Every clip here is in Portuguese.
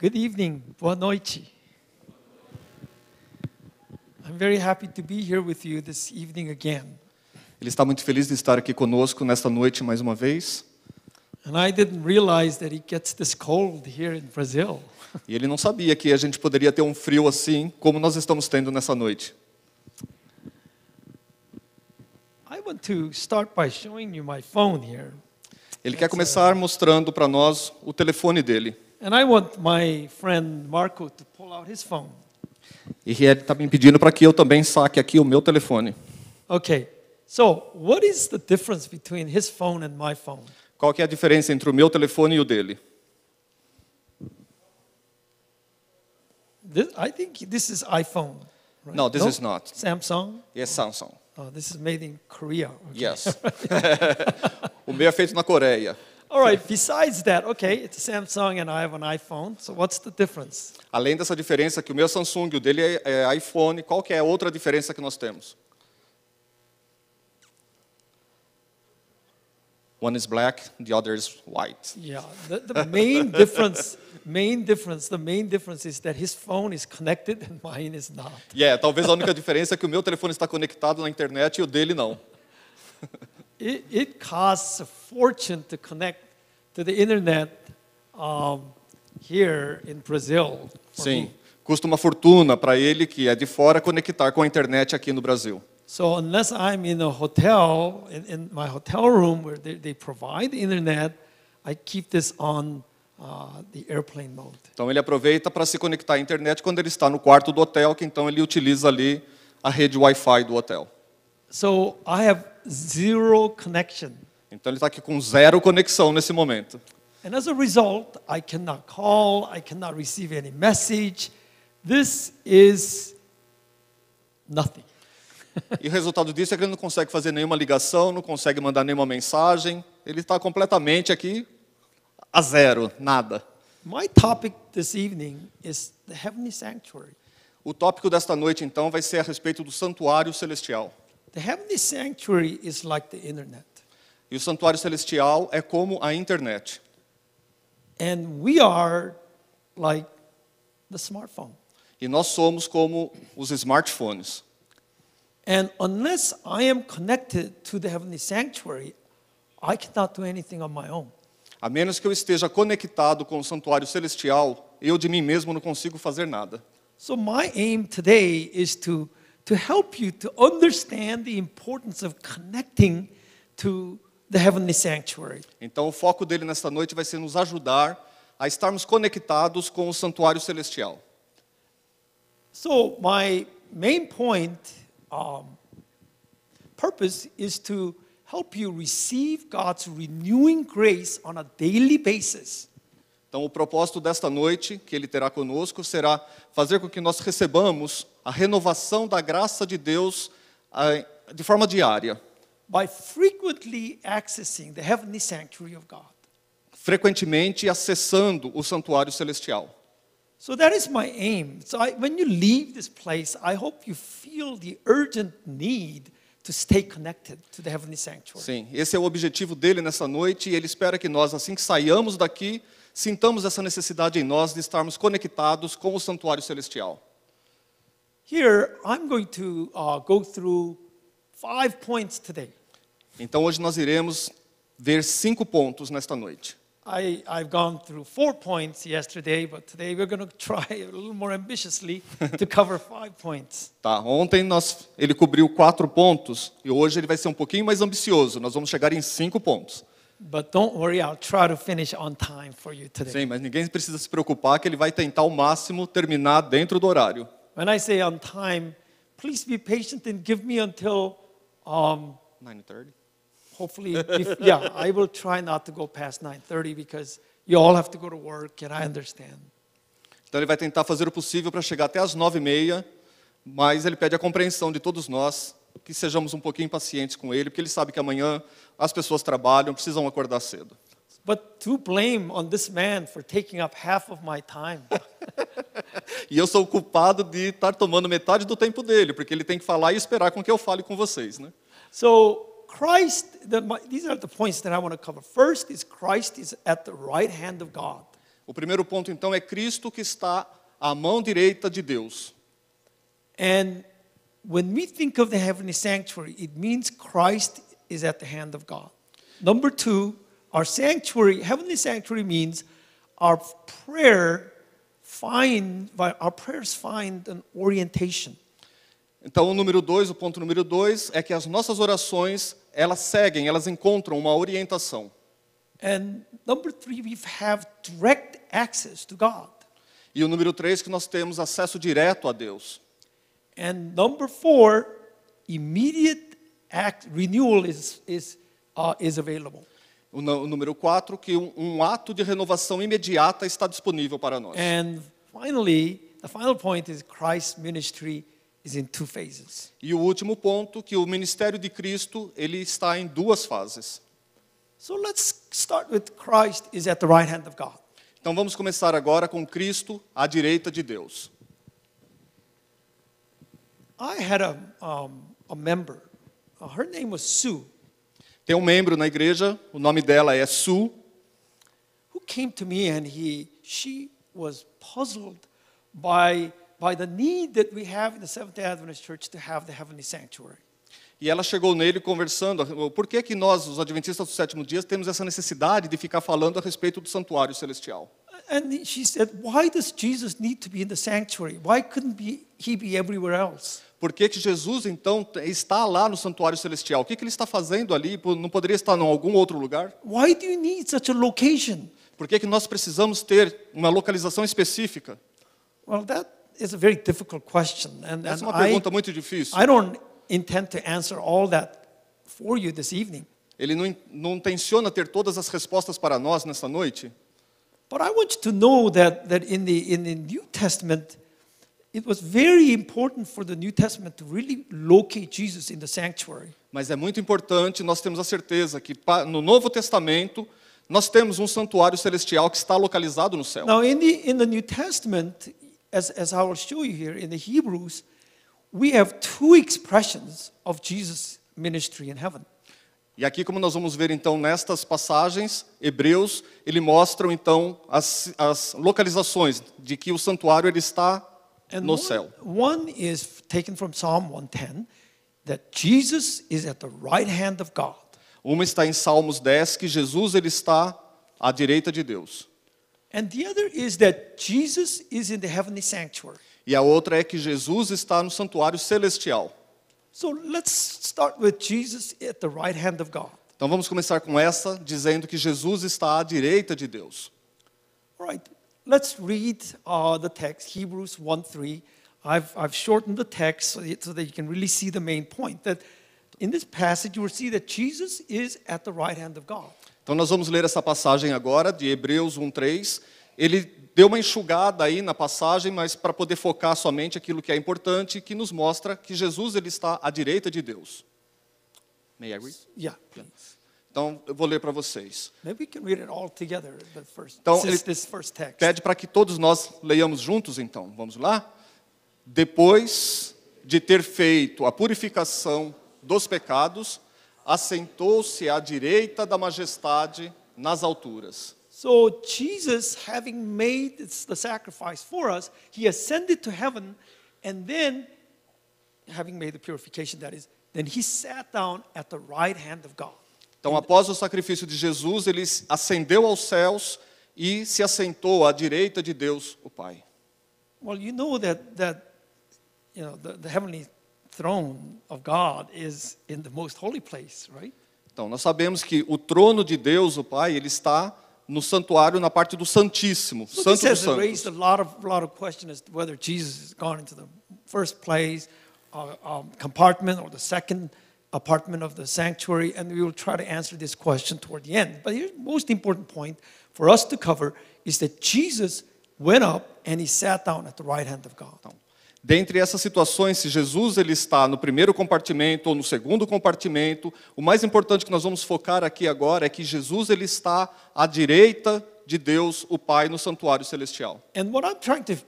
Good evening. Boa noite. I'm very happy to be here with you this evening again. Ele está muito feliz de estar aqui conosco nesta noite mais uma vez. And I didn't realize that it gets this cold here in Brazil. E ele não sabia que a gente poderia ter um frio assim como nós estamos tendo nessa noite. I want to start by showing you my phone here. Ele That's quer começar a... mostrando para nós o telefone dele. And I want my friend Marco to pull out his phone. E ele está me pedindo para que eu também saque aqui o meu telefone. Okay. So, what is the difference between his phone and my phone? Qual que é a diferença entre o meu telefone e o dele? This, I think this is iPhone. Right? No, this no? is not. Samsung? Yes, Samsung. Oh, this is made in Korea. Okay. Yes. o meu é feito na Coreia. All right, besides that, okay, it's a Samsung and I have an iPhone, so what's the difference? Além dessa diferença que o meu Samsung, e o dele é, é iPhone, qual que é a outra diferença que nós temos? One is black, the other is white. Yeah, the, the main difference, main difference, the main difference is that his phone is connected and mine is not. Yeah, talvez a única diferença é que o meu telefone está conectado na internet e o dele não. it, it costs a fortune to connect to the internet um, here in Brazil. Sim, me. custa uma fortuna para ele que é de fora conectar com a internet aqui no Brasil. So unless I'm in a hotel in, in my hotel room where they, they provide the internet, I keep this on Uh, the airplane mode. Então ele aproveita para se conectar à internet quando ele está no quarto do hotel, que então ele utiliza ali a rede Wi-Fi do hotel. So I have zero connection então ele está aqui com zero conexão nesse momento. And as a result, I cannot call, I cannot receive any message. This is nothing. e o resultado disso é que ele não consegue fazer nenhuma ligação, não consegue mandar nenhuma mensagem. Ele está completamente aqui a zero, nada. My topic this evening is the heavenly sanctuary. O tópico desta noite então vai ser a respeito do santuário celestial. The heavenly sanctuary is like the internet. E o santuário celestial é como a internet. And we are like the smartphone. E nós somos como os smartphones. And unless I am connected to the heavenly sanctuary, I cannot do anything on my own. A menos que eu esteja conectado com o santuário celestial, eu de mim mesmo não consigo fazer nada. So my aim today is to to help you to understand the importance of connecting to the heavenly sanctuary. Então o foco dele nesta noite vai ser nos ajudar a estarmos conectados com o santuário celestial. So my main point um, purpose is to help you receive God's renewing grace on a daily basis. Então o propósito desta noite que ele terá conosco será fazer com que nós recebamos a renovação da graça de Deus ah, de forma diária by frequently accessing the heavenly sanctuary of God. Frequentemente acessando o santuário celestial. So that is my aim. So I, when you leave this place, I hope you feel the urgent need to stay connected to the heavenly sanctuary. Sim, esse é o objetivo dele nessa noite e ele espera que nós assim que saiamos daqui, sintamos essa necessidade em nós de estarmos conectados com o santuário celestial. Here I'm going to uh, go through five points today. Então hoje nós iremos ver cinco pontos nesta noite. I, I've gone through four points yesterday, but today we're going to try a little more ambitiously to cover five points. Tá, ontem nós ele cobriu quatro pontos e hoje ele vai ser um pouquinho mais ambicioso. Nós vamos chegar em cinco pontos. But don't worry, I'll try to finish on time for you today. Sim, mas ninguém precisa se preocupar que ele vai tentar ao máximo terminar dentro do horário. When I say on time, please be patient and give me until um, 9:30 hopefully, if, yeah, I will try not to go past 9:30 because you all have to go to work and I understand. Então ele vai tentar fazer o possível para chegar até as nove e meia, mas ele pede a compreensão de todos nós que sejamos um pouquinho pacientes com ele, porque ele sabe que amanhã as pessoas trabalham, precisam acordar cedo. But to blame on this man for taking up half of my time. e eu sou o culpado de estar tomando metade do tempo dele, porque ele tem que falar e esperar com que eu fale com vocês, né? So Christ, the, my, these are the points that I want to cover. First is Christ is at the right hand of God. O primeiro ponto então é Cristo que está à mão direita de Deus. And when we think of the heavenly sanctuary, it means Christ is at the hand of God. Number two, our sanctuary, heavenly sanctuary means our prayer find our prayers find an orientation. Então, o número dois, o ponto número dois, é que as nossas orações elas seguem, elas encontram uma orientação. And number three, we have direct access to God. E o número três, que nós temos acesso direto a Deus. And number four, immediate act, renewal is, is, uh, is available. O, o número quatro, que um, um, ato de renovação imediata está disponível para nós. And finally, the final point is Christ's ministry e o último ponto que o ministério de Cristo ele está em duas fases. So let's start with Christ is at the right hand of God. Então vamos começar agora com Cristo à direita de Deus. I had a, um, a member. Uh, her name was Sue. Tem um membro na igreja, o nome dela é Sue. Who came to me and he she was puzzled by by the need that we have in the Seventh-day Adventist Church to have the heavenly sanctuary. E ela chegou nele conversando, por que que nós, os adventistas do sétimo dia, temos essa necessidade de ficar falando a respeito do santuário celestial? And she said, why does Jesus need to be in the sanctuary? Why couldn't be, he be everywhere else? Por que, que Jesus então está lá no santuário celestial? O que, que ele está fazendo ali? Não poderia estar em algum outro lugar? Why do you need such a location? Por que, que nós precisamos ter uma localização específica? Well, that it's a very difficult question, and, Essa é uma pergunta I, muito difícil. I don't intend to answer all that for you this evening. Ele não, não intenciona ter todas as respostas para nós nessa noite. But I want you to know that that in the in the New Testament, it was very important for the New Testament to really locate Jesus in the sanctuary. Mas é muito importante, nós temos a certeza que no Novo Testamento nós temos um santuário celestial que está localizado no céu. Now in the in the New Testament, as, as I will show you here in the Hebrews, we have two expressions of Jesus' ministry in heaven. E aqui, como nós vamos ver então nestas passagens, Hebreus, ele mostra então as, as localizações de que o santuário ele está And no one, céu. One is taken from Psalm 110 that Jesus is at the right hand of God. Uma está em Salmos 10 que Jesus ele está à direita de Deus. And the other is that Jesus is in the heavenly sanctuary. E a outra é que Jesus está no santuário celestial. So let's start with Jesus at the right hand of God. Então vamos começar com essa, dizendo que Jesus está à direita de Deus. All right. Let's read uh, the text Hebrews 1:3. I've I've shortened the text so that, so that you can really see the main point that in this passage you will see that Jesus is at the right hand of God. Então nós vamos ler essa passagem agora de Hebreus 1:3. Ele deu uma enxugada aí na passagem, mas para poder focar somente aquilo que é importante, que nos mostra que Jesus ele está à direita de Deus. May I read? Yeah, please. Então, eu vou ler para vocês. Together, first, então, ele pede para que todos nós leiamos juntos, então. Vamos lá? Depois de ter feito a purificação dos pecados, assentou-se à direita da majestade nas alturas. So Jesus having made the sacrifice for us, he ascended to heaven and then having made the purification that is, then he sat down at the right hand of God. Então, após o sacrifício de Jesus, ele ascendeu aos céus e se assentou à direita de Deus, o Pai. Well, you know that that you know the, the heavenly throne of God is in the most holy place, right? Então, nós sabemos que o trono de Deus, o Pai, ele está no santuário na parte do Santíssimo, so Santo dos Santos. a lot of lot of questions whether Jesus has gone into the first place uh, um, compartment or the second apartment of the sanctuary and we will try to answer this question toward the end. But the most important point for us to cover is that Jesus went up and he sat down at the right hand of God. Então, Dentre essas situações, se Jesus ele está no primeiro compartimento ou no segundo compartimento, o mais importante que nós vamos focar aqui agora é que Jesus ele está à direita de Deus, o Pai, no santuário celestial. E o que eu estou tentando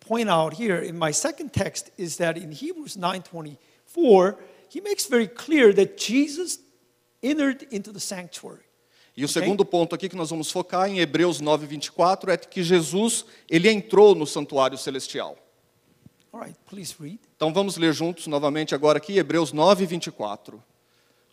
point out here in my second text is that in Hebrews 9:24, he makes very clear that Jesus entered into the sanctuary. E o okay? segundo ponto aqui que nós vamos focar em Hebreus 9:24 é que Jesus ele entrou no santuário celestial então vamos ler juntos novamente agora aqui, Hebreus 9, 24.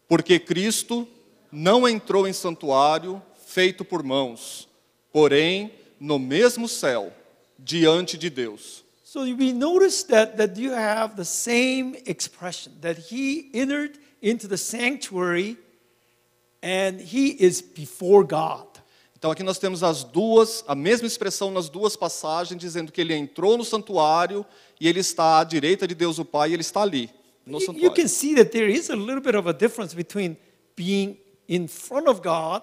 Porque Cristo não entrou em santuário feito por mãos, porém no mesmo céu, diante de Deus. So we notice that, that you have the same expression that he entered into the sanctuary and he is before God. Então aqui nós temos as duas, a mesma expressão nas duas passagens, dizendo que ele entrou no santuário e ele está à direita de Deus o Pai, e ele está ali no santuário. You can see that there is a little bit of a difference between being in front of God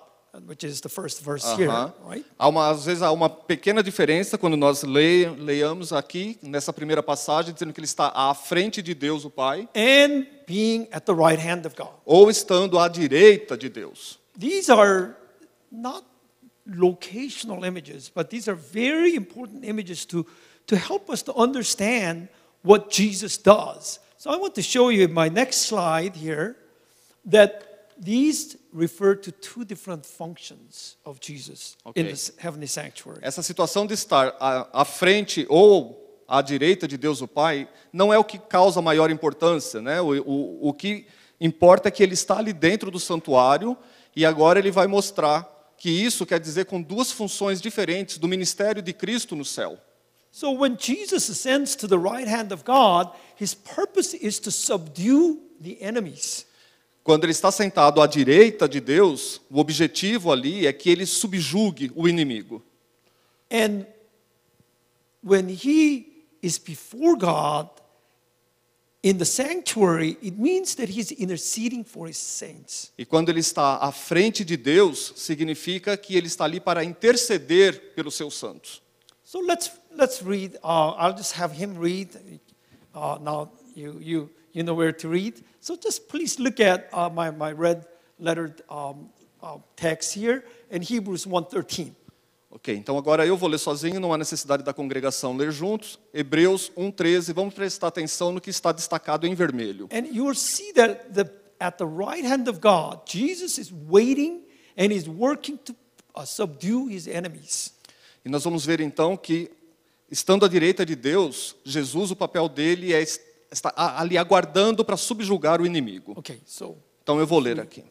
which is the first verse uh -huh. here, right? Há uma, às vezes há uma pequena diferença quando nós leiamos aqui nessa primeira passagem dizendo que ele está à frente de Deus o Pai and being at the right hand of God. Ou estando à direita de Deus. These are not locational images, but these are very important images to, to help us to understand what Jesus does. So I want to show you in my next slide here that these refer to two different functions of Jesus okay. in the heavenly sanctuary. Essa situação de estar à, à frente ou à direita de Deus o Pai não é o que causa maior importância, né? O, o, o que importa é que ele está ali dentro do santuário e agora ele vai mostrar que isso quer dizer com duas funções diferentes do ministério de Cristo no céu. So when Jesus ascends to the right hand of God, his purpose is to subdue the enemies. Quando ele está sentado à direita de Deus, o objetivo ali é que ele subjugue o inimigo. And when he is before God, In the sanctuary, it means that he's interceding for his saints. E quando ele está à frente de Deus, significa que ele está ali para interceder pelos seus santos. So let's let's read. Uh, I'll just have him read. Uh, now you you you know where to read. So just please look at uh, my my red lettered um, uh, text here in Hebrews 1:13. Ok, então agora eu vou ler sozinho, não há necessidade da congregação ler juntos. Hebreus 1:13, vamos prestar atenção no que está destacado em vermelho. And you will see that at the right hand of God, Jesus is waiting and is working to uh, subdue his enemies. E nós vamos ver então que estando à direita de Deus, Jesus o papel dele é estar ali aguardando para subjugar o inimigo. Ok, so, então eu vou ler aqui.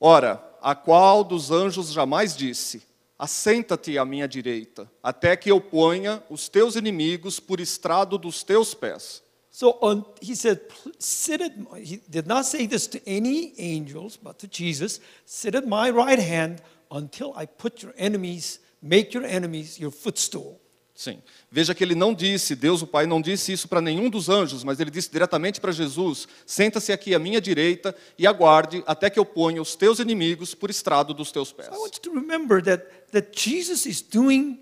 Ora, a qual dos anjos jamais disse: assenta-te à minha direita, até que eu ponha os teus inimigos por estrado dos teus pés. So on, he said, sit at, he did not say this to any angels, but to Jesus, sit at my right hand until I put your enemies, make your enemies your footstool. Sim. Veja que ele não disse, Deus o Pai não disse isso para nenhum dos anjos, mas ele disse diretamente para Jesus: Senta-se aqui à minha direita e aguarde até que eu ponha os teus inimigos por estrado dos teus pés. So I want you to remember that that Jesus is doing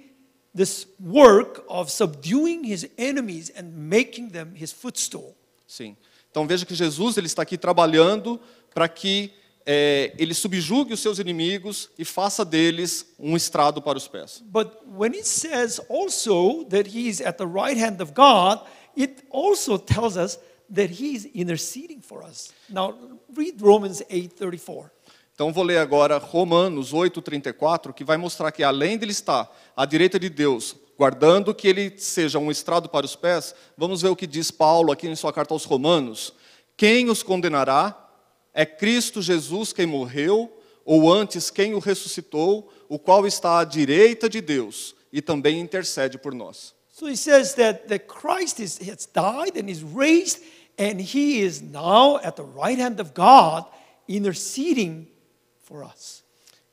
this work of subduing his enemies and making them his footstool. Sim. Então veja que Jesus ele está aqui trabalhando para que é, ele subjugue os seus inimigos e faça deles um estrado para os pés. But when it says also that he is at the right hand of God, it also tells us that he is interceding for us. Now read Romans 8:34. Então vou ler agora Romanos 8:34, que vai mostrar que além de ele estar à direita de Deus, guardando que ele seja um estrado para os pés, vamos ver o que diz Paulo aqui em sua carta aos Romanos. Quem os condenará? É Cristo Jesus quem morreu, ou antes quem o ressuscitou, o qual está à direita de Deus e também intercede por nós. So he says that, that Christ is, has died and is raised and he is now at the right hand of God interceding for us.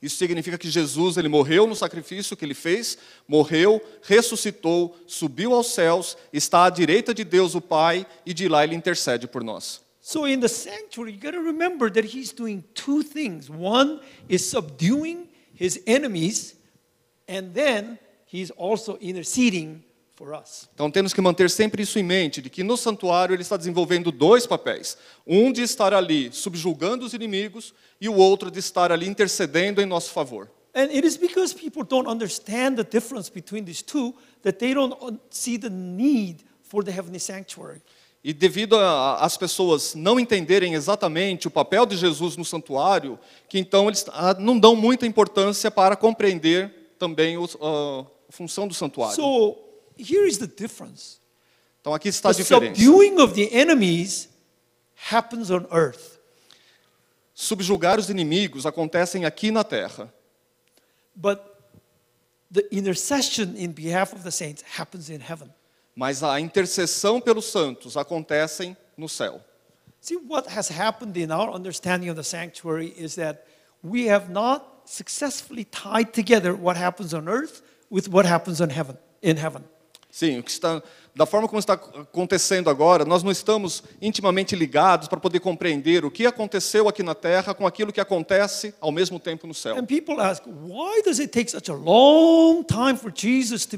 Isso significa que Jesus ele morreu no sacrifício que ele fez, morreu, ressuscitou, subiu aos céus, está à direita de Deus o Pai e de lá ele intercede por nós. So in the sanctuary, you got to remember that he's doing two things. One is subduing his enemies and then he's also interceding então temos que manter sempre isso em mente, de que no santuário ele está desenvolvendo dois papéis. Um de estar ali subjugando os inimigos e o outro de estar ali intercedendo em nosso favor. And it is because people don't understand the difference between these two that they don't see the need for the heavenly sanctuary. E devido às pessoas não entenderem exatamente o papel de Jesus no santuário, que então eles ah, não dão muita importância para compreender também ah, a função do santuário. So, here is the difference. Então aqui está a diferença. Subduing of the enemies happens on earth. Subjugar os inimigos acontecem aqui na terra. But the intercession in behalf of the saints happens in heaven. Mas a intercessão pelos santos acontecem no céu. See what has happened in our understanding of the sanctuary is that we have not successfully tied together what happens on earth with what happens on heaven in heaven. Sim, o que está, da forma como está acontecendo agora, nós não estamos intimamente ligados para poder compreender o que aconteceu aqui na Terra com aquilo que acontece ao mesmo tempo no céu. Jesus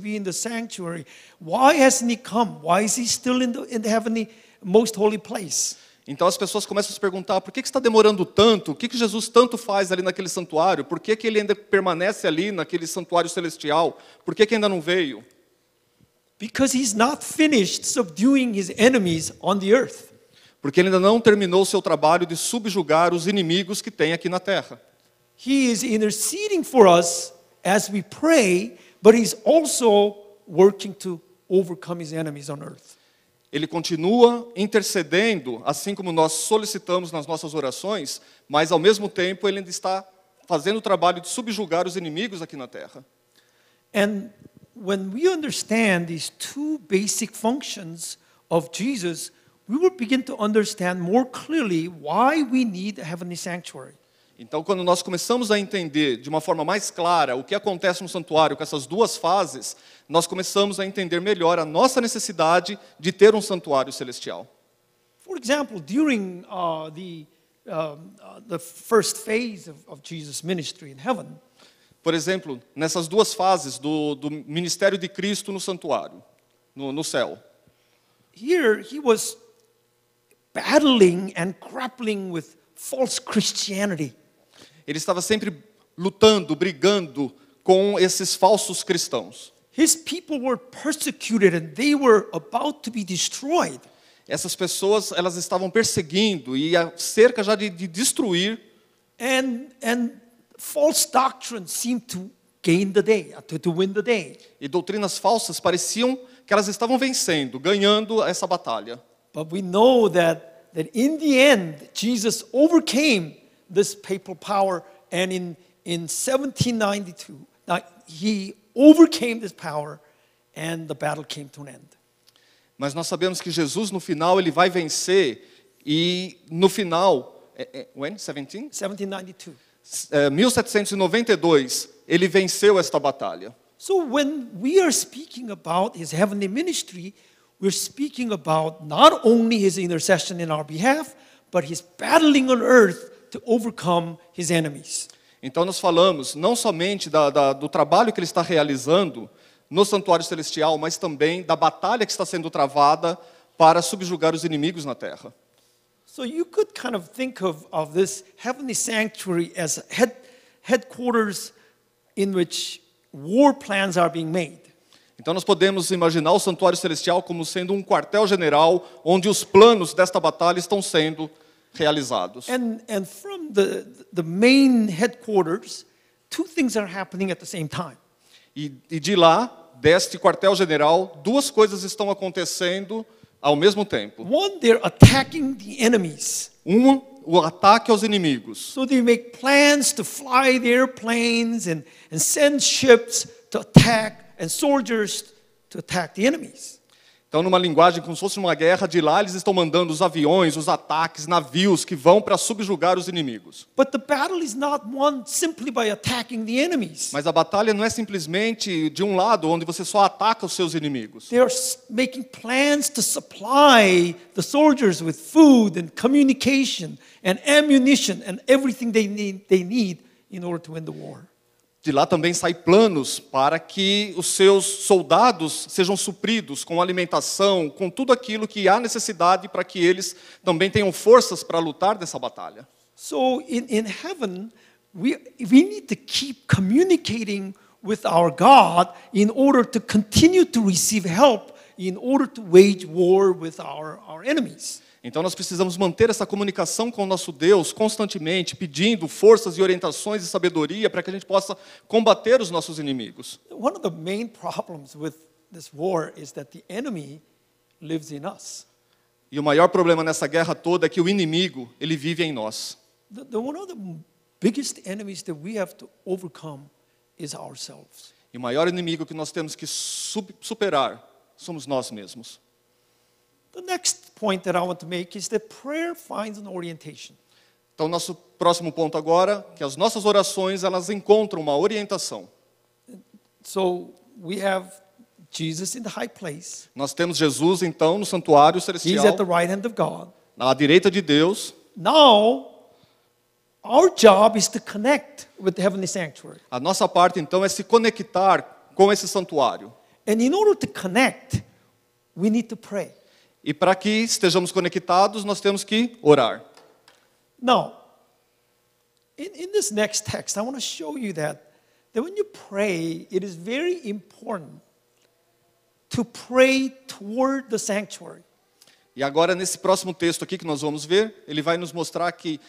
Então as pessoas começam a se perguntar por que, que está demorando tanto, o que, que Jesus tanto faz ali naquele santuário, por que, que ele ainda permanece ali naquele santuário celestial, por que, que ainda não veio? Because he's not finished subduing his enemies on the earth. Porque ele ainda não terminou seu trabalho de subjugar os inimigos que tem aqui na terra. He is interceding for us as we pray, but he's also working to overcome his enemies on earth. Ele continua intercedendo, assim como nós solicitamos nas nossas orações, mas ao mesmo tempo ele ainda está fazendo o trabalho de subjugar os inimigos aqui na terra. And when we understand these two basic functions of Jesus, we will begin to understand more clearly why we need a heavenly sanctuary. Então, quando nós começamos a entender de uma forma mais clara o que acontece no santuário com essas duas fases, nós começamos a entender melhor a nossa necessidade de ter um santuário celestial. For example, during uh, the, uh, the first phase of, of Jesus' ministry in heaven, por exemplo, nessas duas fases do, do ministério de Cristo no santuário, no, no céu. Here he was battling and grappling with false Christianity. Ele estava sempre lutando, brigando com esses falsos cristãos. His people were persecuted and they were about to be destroyed. Essas pessoas elas estavam perseguindo e cerca já de, de destruir. And and false doctrine seemed to gain the day, to win the day. E doutrinas falsas pareciam que elas estavam vencendo, ganhando essa batalha. But we know that that in the end Jesus overcame this papal power and in in 1792 now, he overcame this power and the battle came to an end. Mas nós sabemos que Jesus no final ele vai vencer e no final when 17 1792 1792, eh, ele venceu esta batalha. So when we are speaking about his heavenly ministry, we're speaking about not only his intercession in our behalf, but his battling on earth to overcome his enemies. Então nós falamos não somente da, da, do trabalho que ele está realizando no santuário celestial, mas também da batalha que está sendo travada para subjugar os inimigos na terra. So you could kind of think of, of this heavenly sanctuary as head, headquarters in which war plans are being made. Então nós podemos imaginar o santuário celestial como sendo um quartel-general onde os planos desta batalha estão sendo realizados. And, and from the, the main headquarters, two things are happening at the same time. E, e de lá, deste quartel-general, duas coisas estão acontecendo ao mesmo tempo. One, they're attacking the enemies. Um, o ataque aos inimigos. So they make plans to fly the airplanes and, and send ships to attack and soldiers to attack the enemies. Então, numa linguagem como se fosse uma guerra, de lá eles estão mandando os aviões, os ataques, navios que vão para subjugar os inimigos. Mas a batalha não é simplesmente de um lado onde você só ataca os seus inimigos. They are making plans to supply the soldiers with food and communication and ammunition and everything they need, they need in order to win the war de lá também saem planos para que os seus soldados sejam supridos com alimentação, com tudo aquilo que há necessidade para que eles também tenham forças para lutar nessa batalha. So in, in heaven, we, we need to keep communicating with our God in order to continue to receive help in order to wage war with our, our enemies. Então nós precisamos manter essa comunicação com o nosso Deus constantemente, pedindo forças e orientações e sabedoria para que a gente possa combater os nossos inimigos. One of the main problems with this war is that the enemy lives in us. E o maior problema nessa guerra toda é que o inimigo, ele vive em nós. The, the one of the biggest enemies that we have to overcome is ourselves. E o maior inimigo que nós temos que superar somos nós mesmos. The next point that I want to make is that prayer finds an orientation. Então nosso próximo ponto agora, que as nossas orações elas encontram uma orientação. So we have Jesus in the high place. Nós temos Jesus então no santuário celestial. He's at the right hand of God. Na direita de Deus. Now our job is to connect with the heavenly sanctuary. A nossa parte então é se conectar com esse santuário. And in order to connect, we need to pray. E para que estejamos conectados, nós temos que orar. Now, in, in this next text, I want to show you that, that when you pray, it is very important to pray toward the sanctuary. E agora nesse próximo texto aqui que nós vamos ver, ele vai nos mostrar que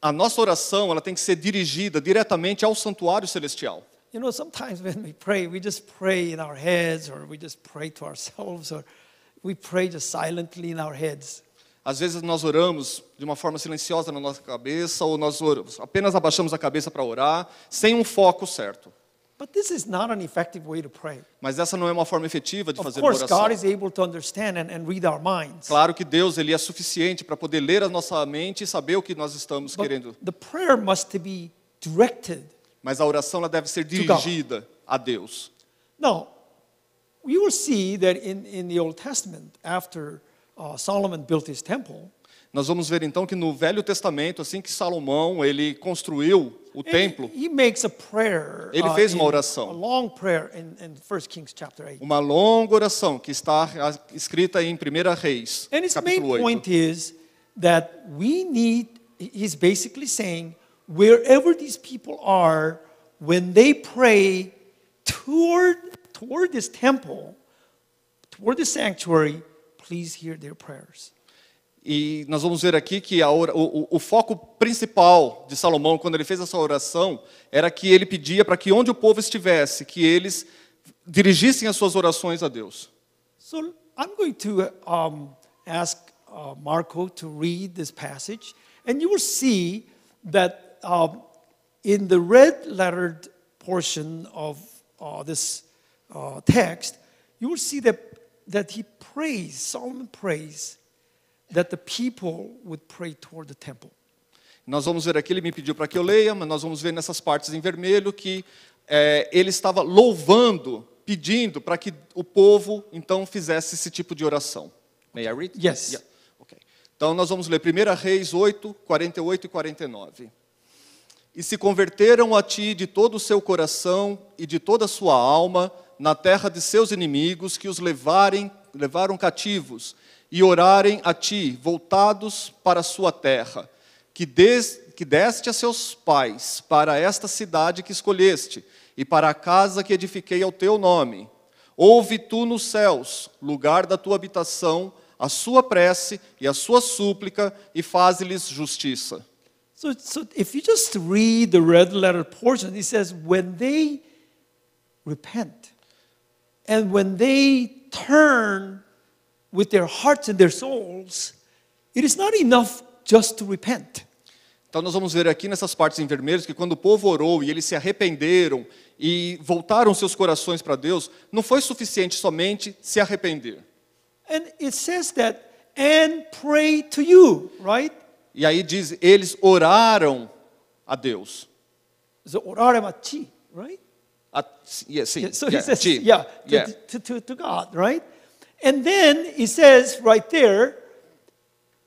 a nossa oração, ela tem que ser dirigida diretamente ao santuário celestial. You know, sometimes when we pray, we just pray in our heads or we just pray to ourselves or We silently in our heads. Às vezes nós oramos de uma forma silenciosa na nossa cabeça ou nós oramos, apenas abaixamos a cabeça para orar, sem um foco certo. But this is not an effective way to pray. Mas essa não é uma forma efetiva de fazer oração. Claro que Deus ele é suficiente para poder ler a nossa mente e saber o que nós estamos But querendo. The prayer must be directed Mas a oração ela deve ser dirigida a Deus. Não, will see that in, in the Old Testament, after uh, Solomon built his temple, nós vamos ver então que no Velho Testamento, assim que Salomão ele construiu o templo, prayer, ele uh, fez uma oração, in, in uma longa oração que está escrita em 1 Reis, And capítulo 8. Point is that we need, he's basically saying, wherever these people are, when they pray toward toward this temple, toward the sanctuary, please hear their prayers. E nós vamos ver aqui que or, o, o, foco principal de Salomão, quando ele fez essa oração, era que ele pedia para que onde o povo estivesse, que eles dirigissem as suas orações a Deus. So I'm going to um, ask uh, Marco to read this passage, and you will see that um, in the red-lettered portion of uh, this uh, text, you will see that, that he prays, Solomon prays, that the people would pray toward the temple. Nós vamos ver aqui, ele me pediu para que eu leia, mas nós vamos ver nessas partes em vermelho que é, ele estava louvando, pedindo para que o povo então fizesse esse tipo de oração. May I read? Yes. Yeah. Okay. Então nós vamos ler 1 Reis 8, 48 e 49 e se converteram a ti de todo o seu coração e de toda a sua alma, na terra de seus inimigos que os levarem, levaram cativos e orarem a ti, voltados para a sua terra, que, des, que deste a seus pais, para esta cidade que escolheste, e para a casa que edifiquei ao teu nome. Ouve tu nos céus, lugar da tua habitação, a sua prece e a sua súplica, e faz-lhes justiça. So, so if you just read the red letter portion, it says, when they repent, And when they turn with their hearts and their souls, it is not enough just to repent. Então nós vamos ver aqui nessas partes em vermelhos que quando o povo orou e eles se arrependeram e voltaram seus corações para Deus, não foi suficiente somente se arrepender. And it says that and pray to you, right? E aí diz eles oraram a Deus. So oraram a ti, right? at uh, yeah, see, so he yeah, says, chief. yeah, to, yeah. To, to, to God, right? And then he says right there,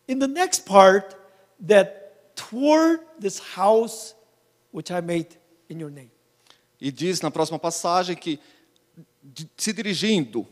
in the next part, that toward this house which I made in your name. E diz na próxima passagem que se dirigindo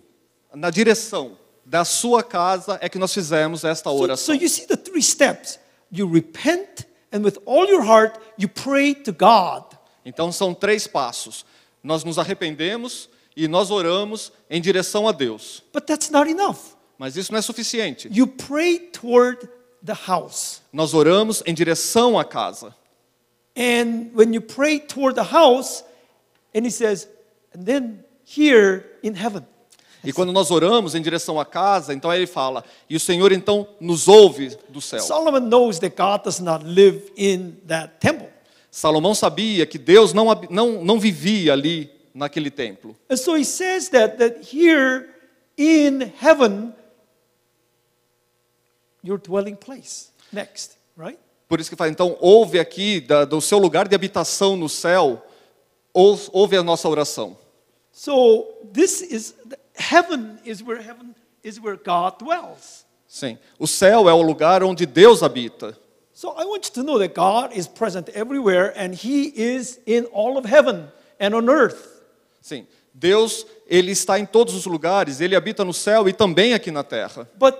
na direção da sua casa é que nós fizemos esta oração. So, so you see the three steps. You repent and with all your heart you pray to God. Então são três passos. Nós nos arrependemos e nós oramos em direção a Deus. But that's not enough. Mas isso não é suficiente. You pray toward the house. Nós oramos em direção à casa. And when you pray toward the house, and he says, and then here in heaven. E quando nós oramos em direção à casa, então ele fala, e o Senhor então nos ouve do céu. Solomon knows that God does not live in that temple. Salomão sabia que Deus não, não, não vivia ali naquele templo. So he says that that here in heaven your dwelling place. Next, right? Por isso que fala, então, ouve aqui da, do seu lugar de habitação no céu, ou, ouve a nossa oração. So this is heaven is where heaven is where God dwells. Sim, o céu é o lugar onde Deus habita. So I want you to know that God is present everywhere and he is in all of heaven and on earth. Sim. Deus, ele está em todos os lugares, ele habita no céu e também aqui na terra. But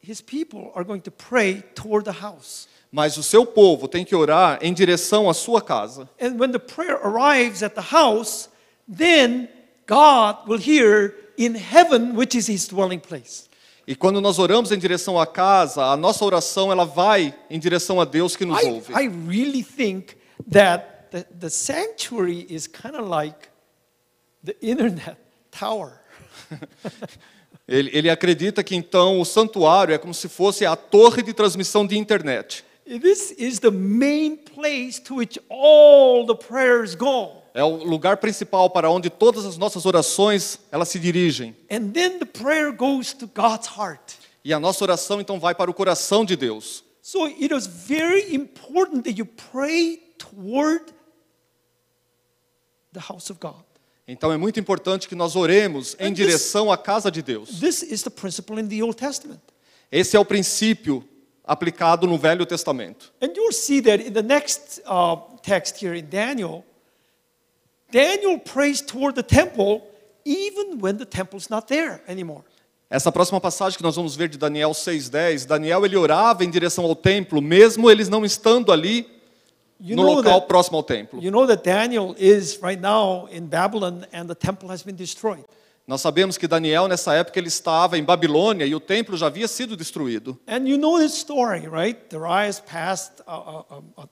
his people are going to pray toward the house. Mas o seu povo tem que orar em direção à sua casa. And when the prayer arrives at the house, then God will hear in heaven which is his dwelling place. E quando nós oramos em direção à casa, a nossa oração ela vai em direção a Deus que nos I, ouve. I really think that the, the sanctuary is kind of like the internet tower. ele, ele acredita que então o santuário é como se fosse a torre de transmissão de internet. This is the main place to which all the prayers go. É o lugar principal para onde todas as nossas orações elas se dirigem. And then the prayer goes to God's heart. E a nossa oração então vai para o coração de Deus. So it is very important that you pray toward the house of God. Então é muito importante que nós oremos em direção à casa de Deus. This is the principle in the Old Testament. Esse é o princípio aplicado no Velho Testamento. And you'll see that in the next uh, text here in Daniel. Daniel prays toward the temple even when the temple's not there anymore. Essa próxima passagem que nós vamos ver de Daniel 6:10, Daniel ele orava em direção ao templo mesmo eles não estando ali no local próximo ao templo. You know that Daniel is right now in Babylon and the temple has been destroyed. Nós sabemos que Daniel nessa época ele estava em Babilônia e o templo já havia sido destruído. And you know this story, right? Darius passed a, a, a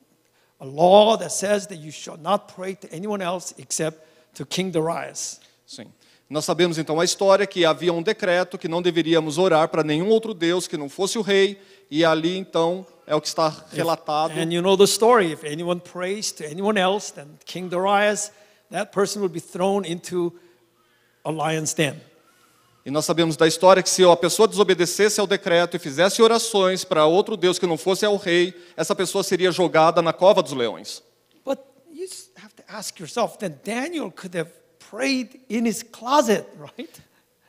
a law that says that you shall not pray to anyone else except to King Darius. Sim. Nós sabemos então a história que havia um decreto que não deveríamos orar para nenhum outro deus que não fosse o rei, e ali então é o que está relatado. and you know the story, if anyone prays to anyone else, King Darius, that person would be thrown into a lion's den. E nós sabemos da história que se a pessoa desobedecesse ao decreto e fizesse orações para outro Deus que não fosse ao rei, essa pessoa seria jogada na cova dos leões.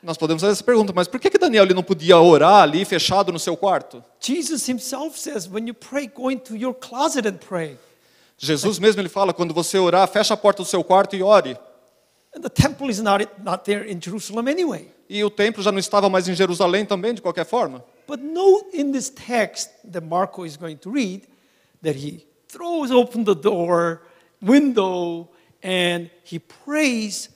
Nós podemos fazer essa pergunta, mas por que que Daniel ele não podia orar ali fechado no seu quarto? Jesus himself says, when you pray, go into your closet and pray. Jesus mesmo ele fala, quando você orar, fecha a porta do seu quarto e ore. E o templo já não estava mais em Jerusalém também, de qualquer forma. But note in this text that Marco is going to read that he throws open the door, window, and he prays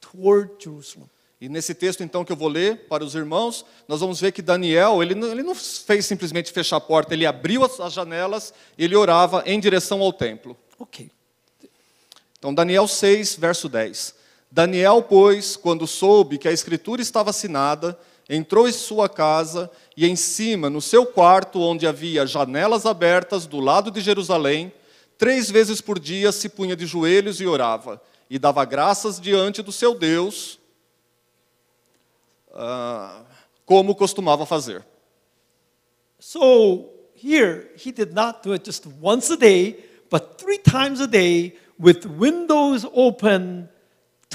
toward Jerusalem. E nesse texto então que eu vou ler para os irmãos, nós vamos ver que Daniel, ele não, ele não fez simplesmente fechar a porta, ele abriu as, as janelas, ele orava em direção ao templo. OK. Então Daniel 6, verso 10. Daniel, pois, quando soube que a escritura estava assinada, entrou em sua casa e em cima, no seu quarto, onde havia janelas abertas do lado de Jerusalém, três vezes por dia se punha de joelhos e orava, e dava graças diante do seu Deus, uh, como costumava fazer. So here he did not do it just once a day, but three times a day with windows open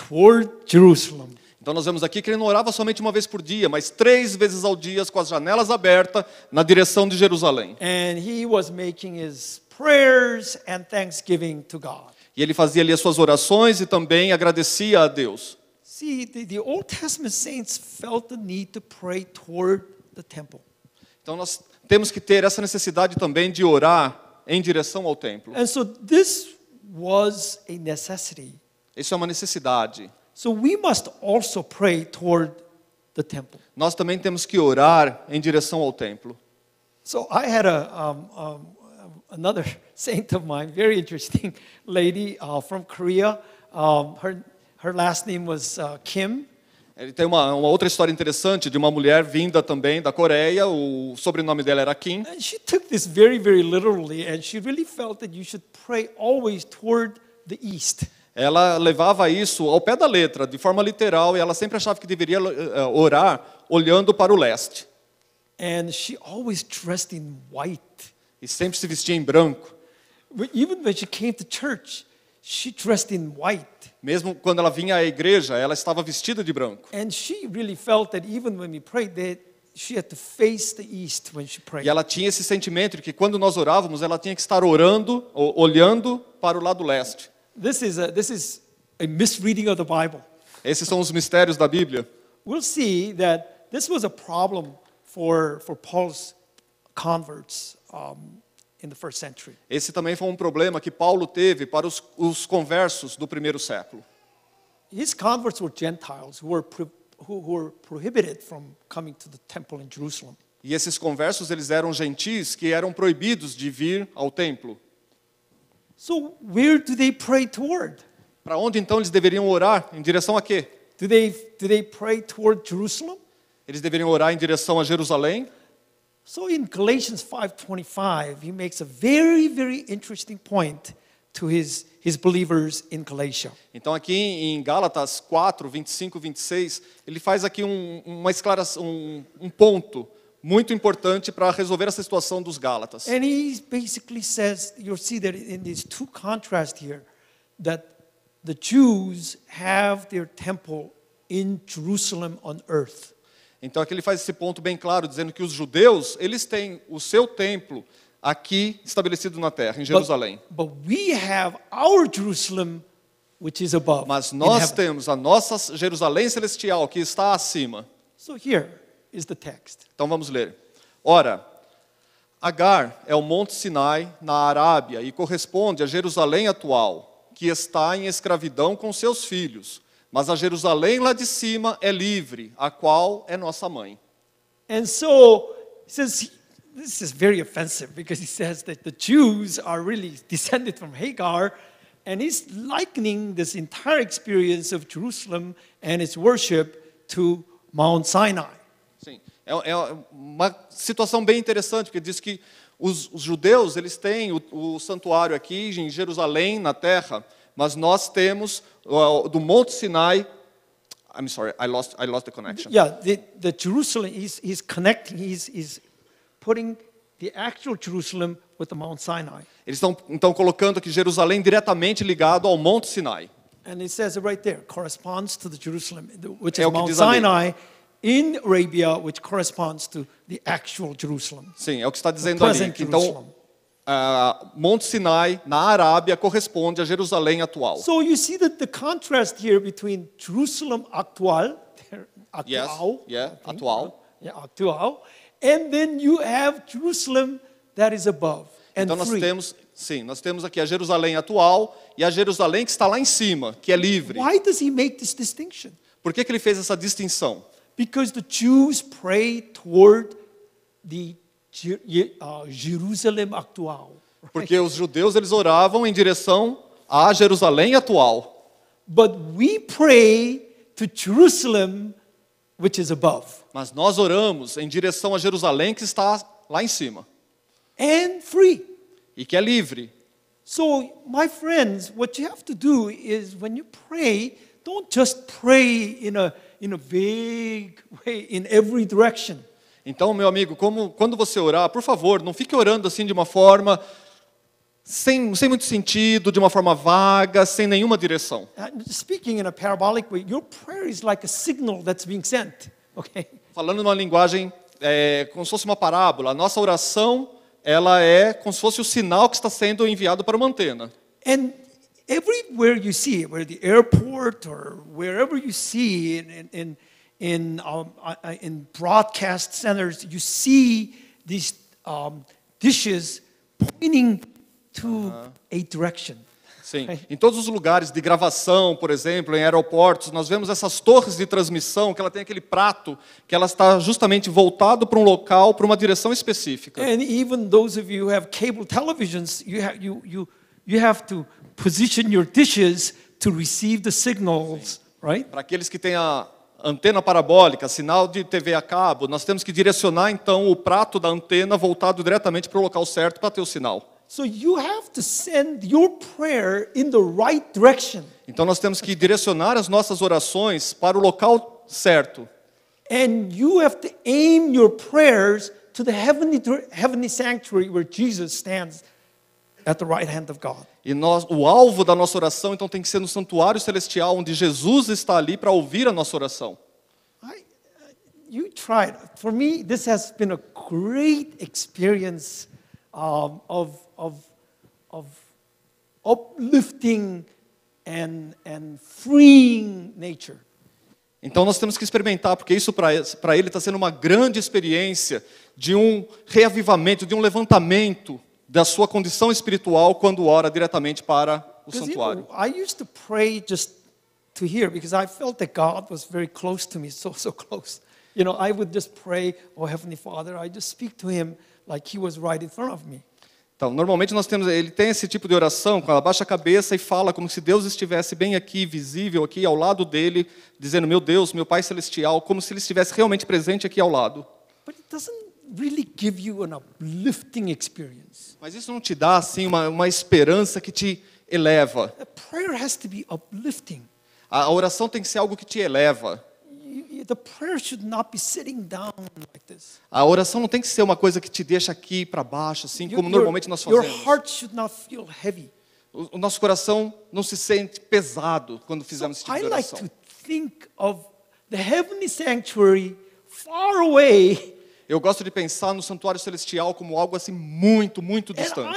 toward Jerusalem. Então nós vemos aqui que ele não orava somente uma vez por dia, mas três vezes ao dia com as janelas abertas na direção de Jerusalém. And he was making his prayers and thanksgiving to God. E ele fazia ali as suas orações e também agradecia a Deus. See, the, the Old Testament saints felt the need to pray toward the temple. Então nós temos que ter essa necessidade também de orar em direção ao templo. And so this was a necessity isso é uma necessidade. So we must also pray toward the temple. Nós também temos que orar em direção ao templo. So I had a um, um, another saint of mine, very interesting lady uh, from Korea. Um, her her last name was uh, Kim. Ele tem uma, uma, outra história interessante de uma mulher vinda também da Coreia, o sobrenome dela era Kim. And she took this very very literally and she really felt that you should pray always toward the east ela levava isso ao pé da letra, de forma literal, e ela sempre achava que deveria eh, eh, orar olhando para o leste. And she always dressed in white. E sempre se vestia em branco. Even when she came to church, she dressed in white. Mesmo quando ela vinha à igreja, ela estava vestida de branco. And she really felt that even when we prayed that She had to face the east when she prayed. E ela tinha esse sentimento de que quando nós orávamos, ela tinha que estar orando, olhando para o lado leste. This is a, this is a misreading of the Bible. Esses são os mistérios da Bíblia. We'll see that this was a problem for for Paul's converts um, in the first century. Esse também foi um problema que Paulo teve para os, os conversos do primeiro século. His converts were Gentiles who were who, who were prohibited from coming to the temple in Jerusalem. E esses conversos eles eram gentis que eram proibidos de vir ao templo. So where do they pray toward? Para onde então eles deveriam orar? Em direção a quê? Do they, do they pray toward Jerusalem? Eles deveriam orar em direção a Jerusalém? So in Galatians 5:25, he makes a very very interesting point to his his believers in Galatia. Então aqui em Gálatas 4, 25, 26, ele faz aqui um, uma esclaração, um, um ponto muito importante para resolver essa situação dos Gálatas. And he basically says, you see that in these two contrasts here, that the Jews have their temple in Jerusalem on earth. Então aqui ele faz esse ponto bem claro, dizendo que os judeus eles têm o seu templo aqui estabelecido na terra, em Jerusalém. But, but we have our Jerusalem which is above. Mas nós temos a nossa Jerusalém celestial que está acima. So here is the text. Então vamos ler. Ora, Agar é o Monte Sinai, na Arábia, e corresponde a Jerusalém atual, que está em escravidão com seus filhos. Mas a Jerusalém lá de cima é livre, a qual é nossa mãe. And so, says, this is very offensive because he says that the Jews are really descended from Hagar, and he's likening this entire experience of Jerusalem and its worship to Mount Sinai. Sim. É, é, uma situação bem interessante, porque diz que os, os judeus eles têm o, o, santuário aqui em Jerusalém, na terra, mas nós temos do Monte Sinai. I'm sorry, I lost, I lost the connection. Yeah, the, the Jerusalem is, is connecting, is, is putting the actual Jerusalem with the Mount Sinai. Eles estão então colocando aqui Jerusalém diretamente ligado ao Monte Sinai. And it says it right there, corresponds to the Jerusalem, which é is Mount Sinai. Ali in Arabia, which corresponds to the actual Jerusalem. Sim, é o que está dizendo ali. Então, uh, Monte Sinai na Arábia corresponde a Jerusalém atual. So you see that the contrast here between Jerusalem actual, atual, yes, yeah, atual, yeah, actual, and then you have Jerusalem that is above and então nós free. temos Sim, nós temos aqui a Jerusalém atual e a Jerusalém que está lá em cima, que é livre. Why does he make this Por que, que ele fez essa distinção? because the Jews pray toward the uh, Jerusalem actual. Porque os judeus eles oravam em direção à Jerusalém atual. But we pray to Jerusalem which is above. Mas nós oramos em direção a Jerusalém que está lá em cima. And free. E que é livre. So, my friends, what you have to do is when you pray, don't just pray in a in a vague way in every direction. Então, meu amigo, como, quando você orar, por favor, não fique orando assim de uma forma sem, sem muito sentido, de uma forma vaga, sem nenhuma direção. Uh, speaking in a parabolic way, your prayer is like a signal that's being sent. Okay? Falando numa linguagem é, como se fosse uma parábola, a nossa oração ela é como se fosse o sinal que está sendo enviado para uma antena. And everywhere you see, where the airport or wherever you see in, in, in, um, uh, in broadcast centers, you see these um, dishes pointing to uh -huh. a direction. Sim. Em todos os lugares de gravação, por exemplo, em aeroportos, nós vemos essas torres de transmissão que ela tem aquele prato que ela está justamente voltado para um local, para uma direção específica. And even those of you who have cable televisions, you have, you, you, you have to position your dishes to receive the signals, right? Para aqueles que têm a antena parabólica, sinal de TV a cabo, nós temos que direcionar então o prato da antena voltado diretamente para o local certo para ter o sinal. So you have to send your prayer in the right direction. Então nós temos que direcionar as nossas orações para o local certo. And you have to aim your prayers to the heavenly, heavenly sanctuary where Jesus stands e nós, o alvo da nossa oração então tem que ser no santuário celestial, onde Jesus está ali para ouvir a nossa oração. I, uh, you tried. For me, this has been a great experience um, of of of uplifting and and freeing nature. Então nós temos que experimentar, porque isso para ele está sendo uma grande experiência de um reavivamento, de um levantamento da sua condição espiritual quando ora diretamente para o santuário. I used to pray just to hear because I felt that God was very close to me, so so close. You know, I would just pray, "Oh heavenly Father, I just speak to him like he was right in front of me." Então, normalmente nós temos, ele tem esse tipo de oração, quando a cabeça e fala como se Deus estivesse bem aqui, visível aqui ao lado dele, dizendo: "Meu Deus, meu Pai celestial", como se ele estivesse realmente presente aqui ao lado. But it doesn't really give you an uplifting experience. Mas isso não te dá assim uma, uma esperança que te eleva. A prayer has to be uplifting. A, oração tem que ser algo que te eleva. The prayer should not be sitting down like this. A oração não tem que ser uma coisa que te deixa aqui para baixo, assim your, como normalmente nós fazemos. Your heart should not feel heavy. O, o nosso coração não se sente pesado quando fizemos so esse tipo de oração. I like to think of the heavenly sanctuary far away eu gosto de pensar no santuário celestial como algo assim muito, muito distante.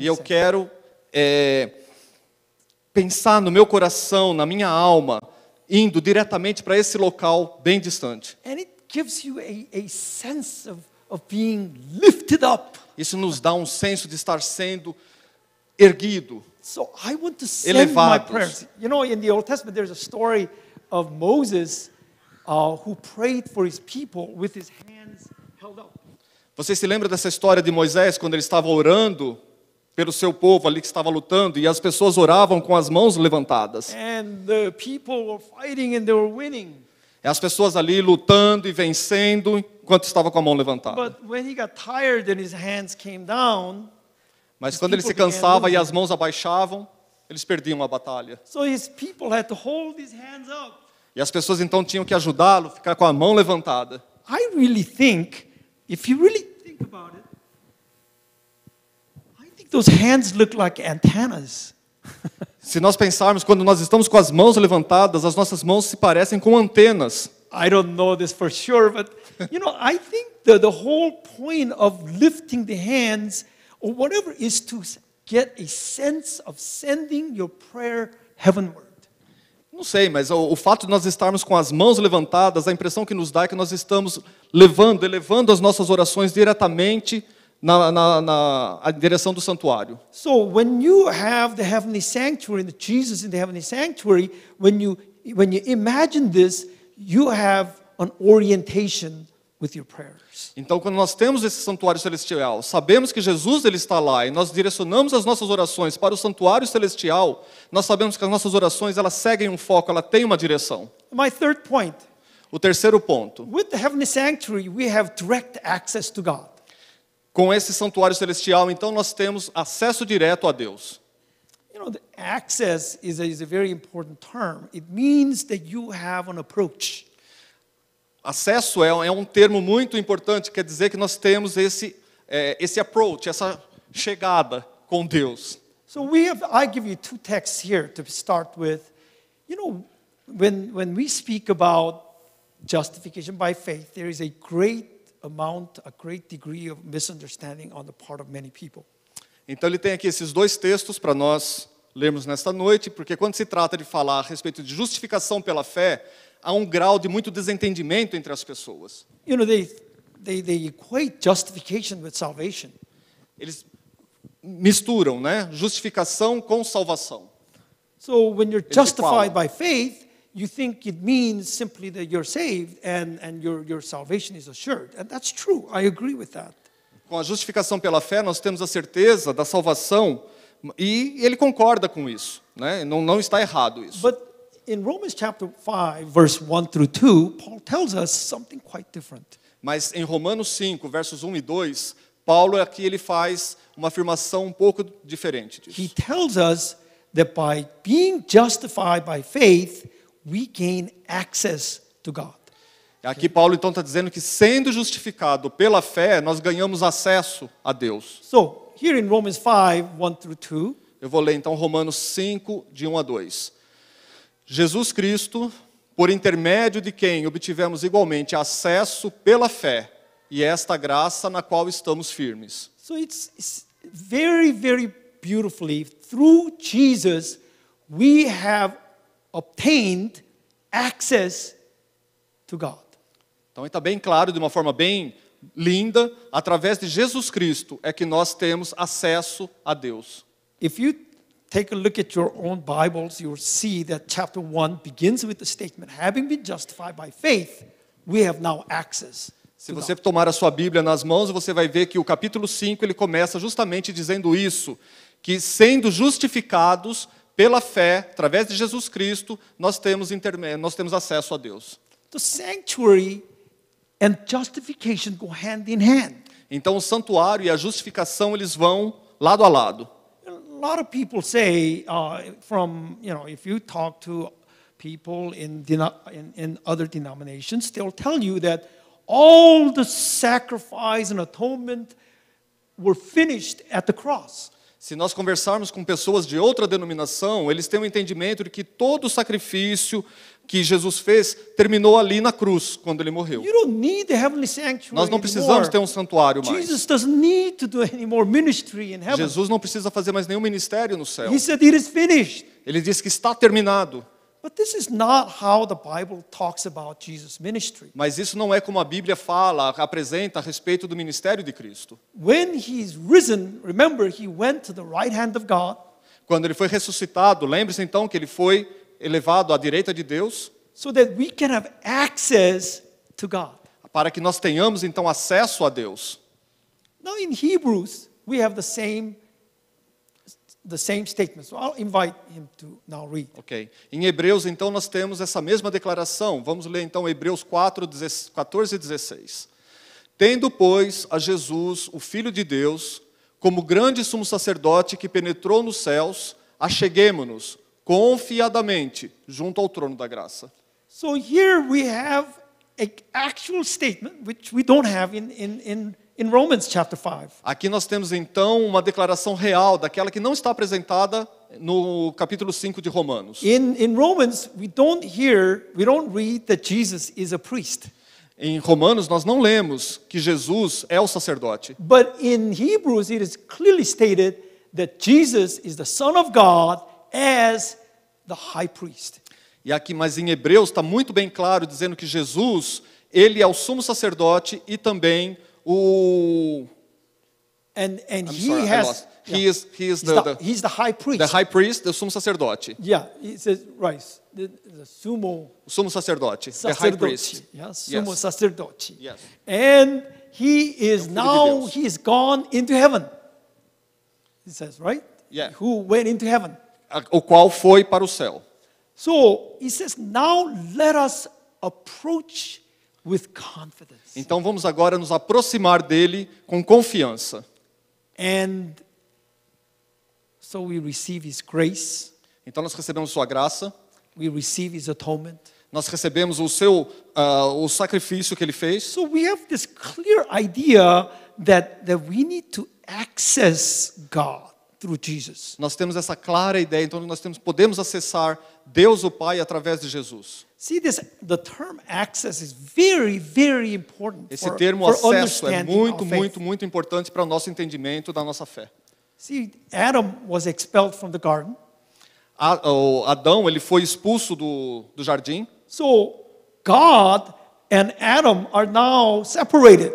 e eu quero é, pensar no meu coração, na minha alma, indo diretamente para esse local bem distante. Isso nos dá um senso de estar sendo erguido. So I want to send Elevados. my prayers. You know, in the Old Testament there's a story of Moses uh, who prayed for his people with his hands held up. Você se lembra dessa história de Moisés quando ele estava orando pelo seu povo ali que estava lutando e as pessoas oravam com as mãos levantadas. E as pessoas ali lutando e vencendo enquanto estava com a mão levantada. Down, Mas quando ele se cansava e as mãos abaixavam, eles perdiam a batalha. So his people had to hold his hands up. E as pessoas então tinham que ajudá-lo, ficar com a mão levantada. I really think, if you really think about it, I think those hands look like antennas. se nós pensarmos, quando nós estamos com as mãos levantadas, as nossas mãos se parecem com antenas. I don't know this for sure, but you know, I think the, the whole point of lifting the hands or whatever is to get a sense of sending your prayer heavenward. Não sei, mas o, o, fato de nós estarmos com as mãos levantadas, a impressão que nos dá é que nós estamos levando, elevando as nossas orações diretamente na, na, na, na direção do santuário. So when you have the heavenly sanctuary, the Jesus in the heavenly sanctuary, when you when you imagine this, you have an orientation with your prayer. Então, quando nós temos esse santuário celestial, sabemos que Jesus ele está lá e nós direcionamos as nossas orações para o santuário celestial, nós sabemos que as nossas orações elas seguem um foco, ela tem uma direção. My third point. O terceiro ponto. With the heavenly sanctuary, we have direct access to God. Com esse santuário celestial, então nós temos acesso direto a Deus. You know, the access is a, is a very important term. It means that you have an approach. Acesso é, é um termo muito importante, quer dizer que nós temos esse, é, esse approach, essa chegada com Deus. So we have, I give you two texts here to start with. You know, when, when we speak about justification by faith, there is a great amount, a great degree of misunderstanding on the part of many people. Então ele tem aqui esses dois textos para nós lermos nesta noite, porque quando se trata de falar a respeito de justificação pela fé, há um grau de muito desentendimento entre as pessoas. You know, they, they, they equate justification with salvation. Eles misturam, né, justificação com salvação. So when you're justified by faith, you think it means simply that you're saved and, and your, your salvation is assured. And that's true. I agree with that. Com a justificação pela fé, nós temos a certeza da salvação e ele concorda com isso, né? não, não está errado isso. But in Romans chapter 5 verse 1 through 2, Paul tells us something quite different. Mas em Romanos 5 versos 1 e 2, Paulo aqui é ele faz uma afirmação um pouco diferente disso. He tells us that by being justified by faith, we gain access to God. É aqui Paulo então está dizendo que sendo justificado pela fé, nós ganhamos acesso a Deus. So, here in Romans 5, 1 through 2. Eu vou ler então Romanos 5, de 1 a 2. Jesus Cristo, por intermédio de quem obtivemos igualmente acesso pela fé e esta graça na qual estamos firmes. So it's, it's very, very beautifully through Jesus we have obtained access to God. Então está bem claro, de uma forma bem linda, através de Jesus Cristo é que nós temos acesso a Deus. If you take a look at your own Bibles, see that chapter 1 begins with the statement having been justified by faith, we have now access. Se você tomar a sua Bíblia nas mãos, você vai ver que o capítulo 5 ele começa justamente dizendo isso, que sendo justificados pela fé, através de Jesus Cristo, nós temos, nós temos acesso a Deus. The sanctuary and justification go hand in hand. Então o santuário e a justificação eles vão lado a lado. A lot of people say uh, from, you know, if you talk to people in, in, in other denominations, they'll tell you that all the sacrifice and atonement were finished at the cross. Se nós conversarmos com pessoas de outra denominação, eles têm o um entendimento de que todo o sacrifício que Jesus fez terminou ali na cruz, quando ele morreu. Nós não precisamos ter um santuário mais. Jesus não precisa fazer mais nenhum ministério no céu. Ele disse que está terminado. Mas isso não é como a Bíblia fala, apresenta a respeito do ministério de Cristo. When he's risen, remember he went to the right hand of God. Quando ele foi ressuscitado, lembre-se então que ele foi elevado à direita de Deus. So that we can have access to God. Para que nós tenhamos então acesso a Deus. Now in Hebrews we have the same the same statement. So I'll invite him to now read. Ok. Em Hebreus, então, nós temos essa mesma declaração. Vamos ler, então, Hebreus 4, 14 e 16. Tendo, pois, a Jesus, o Filho de Deus, como grande sumo sacerdote que penetrou nos céus, acheguemo-nos confiadamente junto ao trono da graça. So here we have an actual statement which we don't have in, in, in In Romans chapter 5. Aqui nós temos então uma declaração real daquela que não está apresentada no capítulo 5 de Romanos. In, in Romans we don't hear, we don't read that Jesus is a priest. Em Romanos nós não lemos que Jesus é o sacerdote. But in Hebrews it is clearly stated that Jesus is the son of God as the high priest. E aqui mas em Hebreus está muito bem claro dizendo que Jesus, ele é o sumo sacerdote e também Ooh. And, and I'm he sorry, has yeah. he is he is the, the, the, he's the high priest. The high priest, the sumo sacerdote. Yeah, he says right. The, the sumo sumo sacerdote, sacerdote, the high priest. Yeah, sumo yes. sacerdote. Yes. And he is now he is gone into heaven. he says, right? Yeah. Who went into heaven? O qual foi para o céu. So, he says, now let us approach Então vamos agora nos aproximar dele com confiança. And so we receive his grace. Então nós recebemos sua graça. We receive his atonement. Nós recebemos o seu uh, o sacrifício que ele fez. So we have this clear idea that that we need to access God through Jesus. Nós temos essa clara ideia, então nós temos podemos acessar Deus o Pai através de Jesus. See this, the term access is very, very important. Esse termo for, for acesso é muito, muito, muito importante para o nosso entendimento da nossa fé. See, Adam was expelled from the garden. O Adão ele foi expulso do, do jardim. So God and Adam are now separated.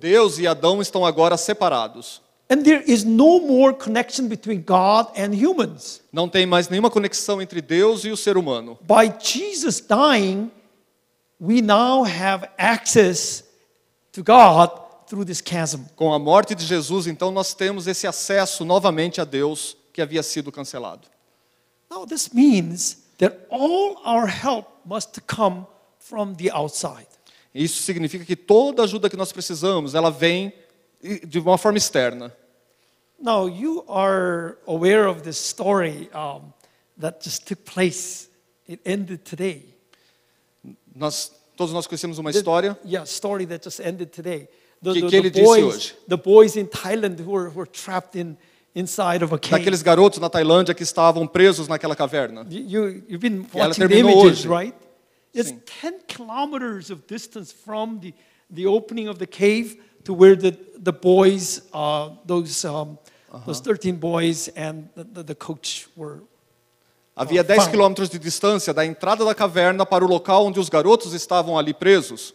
Deus e Adão estão agora separados. Não tem mais nenhuma conexão entre Deus e o ser humano. By Jesus dying, we now have access to God through this chasm. Com a morte de Jesus, então nós temos esse acesso novamente a Deus que havia sido cancelado. Now this means that all our help must come from the outside. Isso significa que toda ajuda que nós precisamos, ela vem de uma forma externa. Now, you are aware of this story um, that just took place. It ended today. Nós, todos nós conhecemos uma história Yeah, story that just ended today. The, Que- the, que ele the disse boys, hoje? the boys in Thailand who were, who were trapped in, inside of a cave. daqueles garotos na Tailândia que estavam presos naquela caverna. You, you've been watching the images, hoje. right? It's Sim. 10 kilometers of distance from the, the opening of the cave to where the, the boys, uh, those um, Havia 10 quilômetros de distância da entrada da caverna para o local onde os garotos estavam ali presos.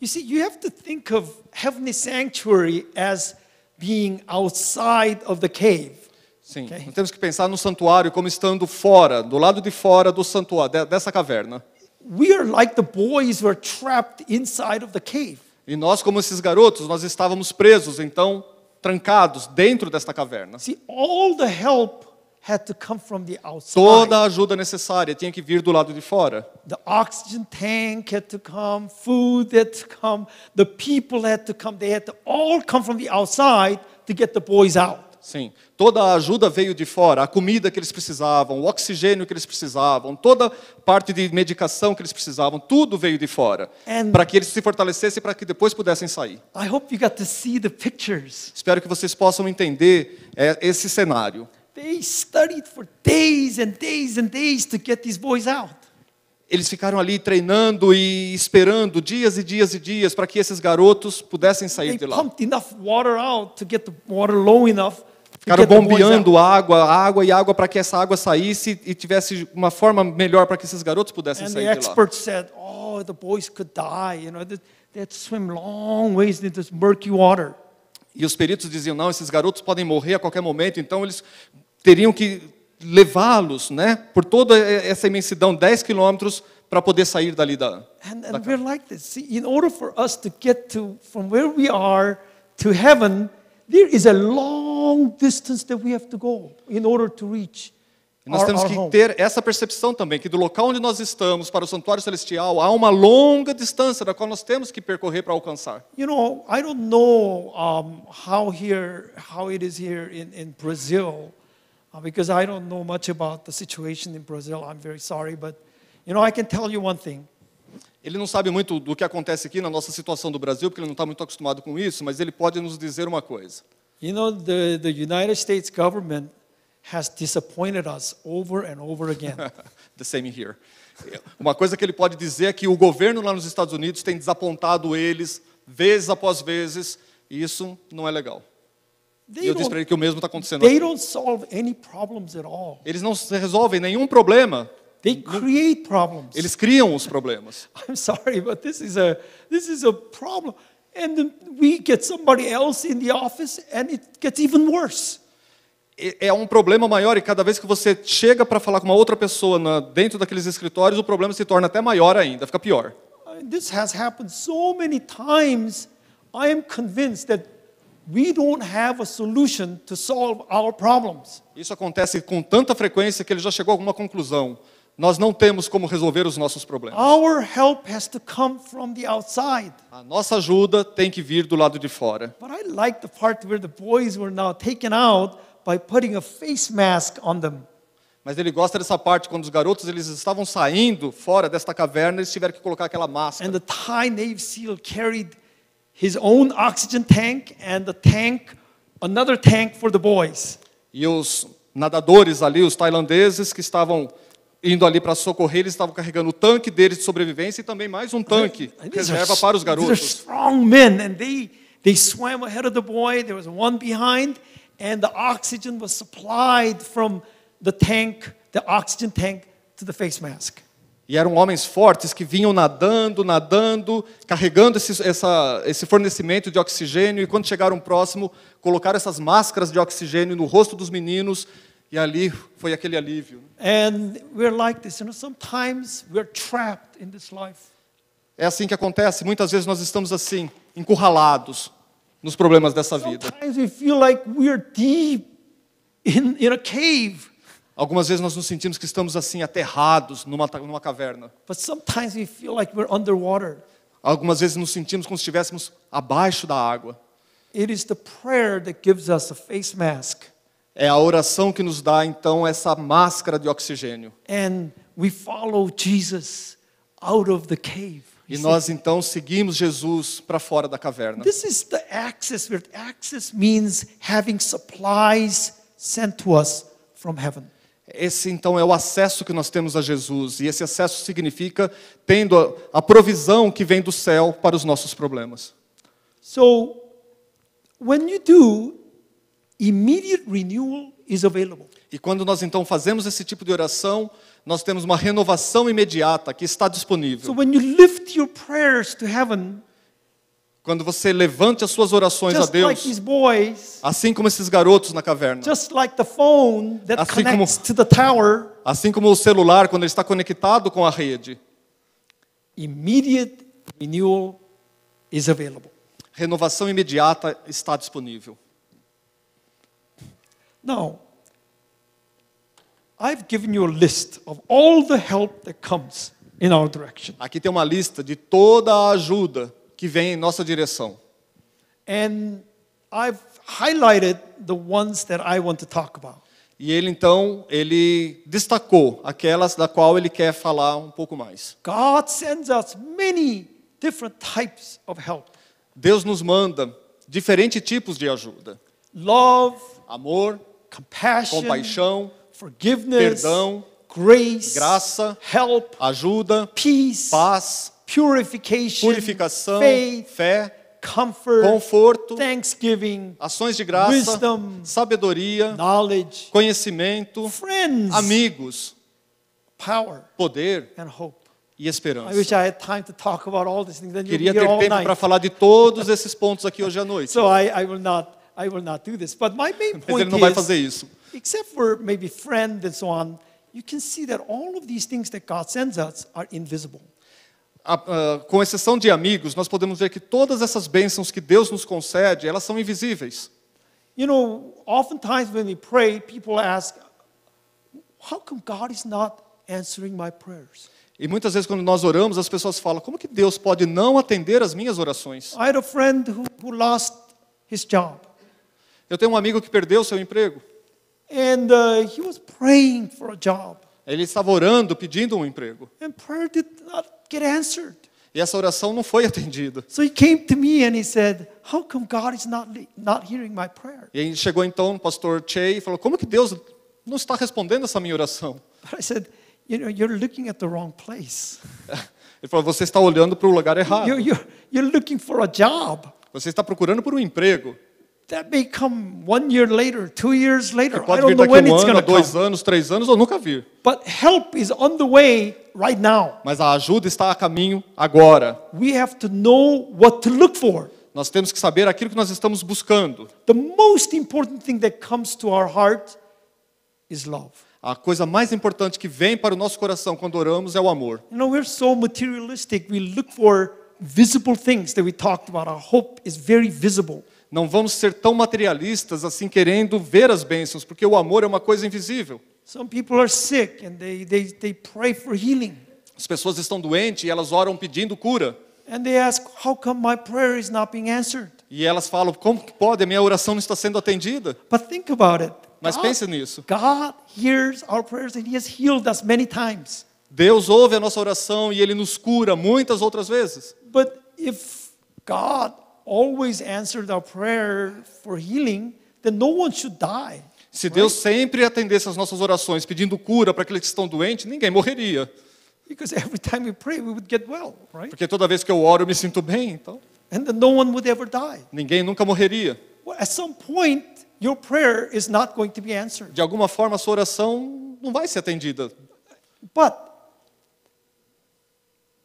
You see, you have to think of heavenly sanctuary as being outside of the cave. Sim, okay? temos que pensar no santuário como estando fora, do lado de fora do santuário, dessa caverna. We are like the boys who are trapped inside of the cave. E nós, como esses garotos, nós estávamos presos, então, trancados dentro desta caverna. See, all the help had to come from the outside. Toda a ajuda necessária tinha que vir do lado de fora. The oxygen tank had to come, food had to come, the people had to come. They had to all come from the outside to get the boys out. Sim. Toda a ajuda veio de fora, a comida que eles precisavam, o oxigênio que eles precisavam, toda parte de medicação que eles precisavam, tudo veio de fora, para que eles se fortalecessem para que depois pudessem sair. Espero que vocês possam entender é, esse cenário. Days and days and days eles ficaram ali treinando e esperando dias e dias e dias para que esses garotos pudessem sair They de lá. Pumped enough water out to get the water low enough é Ficaram bombeando água, água e água para que essa água saísse e tivesse uma forma melhor para que esses garotos pudessem And sair the de lá. said, "Oh, the boys could die. You know, swim long ways in this murky water." E os peritos diziam: não, esses garotos podem morrer a qualquer momento, então eles teriam que levá-los né, por toda essa imensidão 10 quilômetros para poder sair dali da. And, da we're like this. See, in order for us to get to from where we are to heaven, there is a long long distance that we have to go in order to reach nós temos que ter essa percepção também, que do local onde nós estamos para o santuário celestial há uma longa distância da qual nós temos que percorrer para alcançar. You know, I don't know um, how here, how it is here in, in Brazil, uh, because I don't know much about the situation in Brazil. I'm very sorry, but you know, I can tell you one thing. Ele não sabe muito do que acontece aqui na nossa situação do Brasil, porque ele não está muito acostumado com isso, mas ele pode nos dizer uma coisa. You know, the, the United States government has disappointed us over and over again. the same here. Uma coisa que ele pode dizer é que o governo lá nos Estados Unidos tem desapontado eles vezes após vezes, e isso não é legal. They e eu disse para ele que o mesmo está acontecendo. They don't solve any problems at all. Eles não resolvem nenhum problema. They create problems. Eles criam os problemas. I'm sorry, but this is a this is a problem and we get somebody else in the office and it gets even worse. É, é um problema maior e cada vez que você chega para falar com uma outra pessoa na, dentro daqueles escritórios, o problema se torna até maior ainda, fica pior. Uh, this has happened so many times. I am convinced that we don't have a solution to solve our problems. Isso acontece com tanta frequência que ele já chegou a alguma conclusão. Nós não temos como resolver os nossos problemas. Our help has to come from the outside. A nossa ajuda tem que vir do lado de fora. But I like the part where the boys were now taken out by putting a face mask on them. Mas ele gosta dessa parte quando os garotos eles estavam saindo fora desta caverna e tiveram que colocar aquela máscara. And the Thai Navy SEAL carried his own oxygen tank and the tank another tank for the boys. E os nadadores ali, os tailandeses que estavam indo ali para socorrer, eles estavam carregando o tanque deles de sobrevivência e também mais um tanque and reserva are, para os garotos. strong men and they they swam ahead of the boy, there was one behind and the oxygen was supplied from the tank, the oxygen tank to the face mask. E eram homens fortes que vinham nadando, nadando, carregando esse, essa, esse fornecimento de oxigênio. E quando chegaram próximo, colocaram essas máscaras de oxigênio no rosto dos meninos e ali foi aquele alívio. Né? And we're like this, you know, sometimes we're trapped in this life. É assim que acontece, muitas vezes nós estamos assim, encurralados nos problemas dessa vida. Sometimes we feel like we're deep in, in a cave. Algumas vezes nós nos sentimos que estamos assim aterrados numa, numa caverna. But sometimes we feel like we're underwater. Algumas vezes nos sentimos como se estivéssemos abaixo da água. It is the prayer that gives us a face mask. É a oração que nos dá então essa máscara de oxigênio. And we follow Jesus out of the cave. E nós então seguimos Jesus para fora da caverna. This is the access. access means having supplies sent to us from heaven. Esse então é o acesso que nós temos a Jesus, e esse acesso significa tendo a, a provisão que vem do céu para os nossos problemas. So, when you do Immediate renewal is available. E quando nós então fazemos esse tipo de oração, nós temos uma renovação imediata que está disponível. So when you lift your prayers to heaven, quando você levante as suas orações a Deus, like boys, assim como esses garotos na caverna, just like the phone that assim, como, to the tower, assim como o celular quando ele está conectado com a rede, immediate renewal is available. Renovação imediata está disponível. Now, I've given you a list of all the help that comes in our direction. Aqui tem uma lista de toda a ajuda que vem em nossa direção. And I've highlighted the ones that I want to talk about. E ele então, ele destacou aquelas da qual ele quer falar um pouco mais. God sends us many different types of help. Deus nos manda diferentes tipos de ajuda. Love, amor, compaixão, perdão, grace, graça, help, ajuda, peace, paz, purificação, faith, fé, comfort, conforto, thanksgiving, ações de graça, wisdom, sabedoria, knowledge, conhecimento, friends, amigos, power, poder and hope e esperança. Queria ter tempo para falar de todos esses pontos aqui hoje à noite. So I, I will not I will not do this. But my main Mas ele não vai fazer isso. except for maybe friend and so on, you can see that all of these things that God sends us are invisible. A- com exceção de amigos, nós podemos ver que todas essas bênçãos que Deus nos concede, elas são invisíveis. You know, oftentimes when we pray, people ask, how come God is not answering my prayers? E muitas vezes quando nós oramos, as pessoas falam: "Como que Deus pode não atender as minhas orações?" I had a friend who, who lost his job. Eu tenho um amigo que perdeu seu emprego. And uh, he was praying for a job. Ele estava orando, pedindo um emprego. And prayer did not get answered. E essa oração não foi atendida. So he came to me and he said, "How come God is not not hearing my prayer?" E ele chegou então no pastor Che e falou: "Como que Deus não está respondendo essa minha oração?" But I said, "You know, you're looking at the wrong place." ele falou: "Você está olhando para o lugar errado." You're, you're, you're looking for a job. Você está procurando por um emprego that may come one year later, two years later. É, pode I don't know when um it's ano, dois come. anos, três anos, ou nunca vir. But help is on the way right now. Mas a ajuda está a caminho agora. We have to know what to look for. Nós temos que saber aquilo que nós estamos buscando. The most important thing that comes to our heart is love. A coisa mais importante que vem para o nosso coração quando oramos é o amor. You know, we're so materialistic. We look for visible things that we talked about. Our hope is very visible não vamos ser tão materialistas assim querendo ver as bênçãos, porque o amor é uma coisa invisível. Some people are sick and They, they, they pray for healing. as pessoas estão doentes e elas oram pedindo cura. And they Ask, how come my prayer is not being answered. e elas falam, como que pode a minha oração não está sendo atendida? But think about it. Mas pense nisso. God hears our prayers and he has healed us many times. Deus ouve a nossa oração e ele nos cura muitas outras vezes. But if God always answered our prayer for healing, then no one should die. Se Deus sempre atendesse as nossas orações pedindo cura para aqueles que estão doentes, ninguém morreria. Because every time we pray, we would get well, right? Porque toda vez que eu oro, eu me sinto bem, então. And then no one would ever die. Ninguém nunca morreria. Well, at some point, your prayer is not going to be answered. De alguma forma, a sua oração não vai ser atendida. But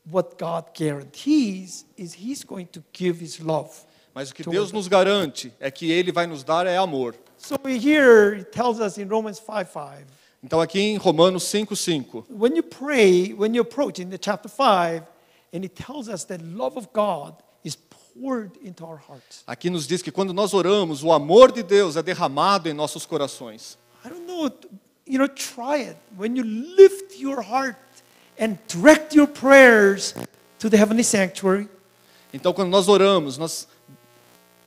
what God guarantees is he's going to give his love. Mas o que Deus nos garante é que ele vai nos dar é amor. So here it tells us in Romans 5:5. Então aqui em Romanos 5:5. When you pray, when you approach in the chapter 5, and it tells us that love of God is poured into our hearts. Aqui nos diz que quando nós oramos, o amor de Deus é derramado em nossos corações. I don't know, you know, try it. When you lift your heart and direct your prayers to the heavenly sanctuary. Então quando nós oramos, nós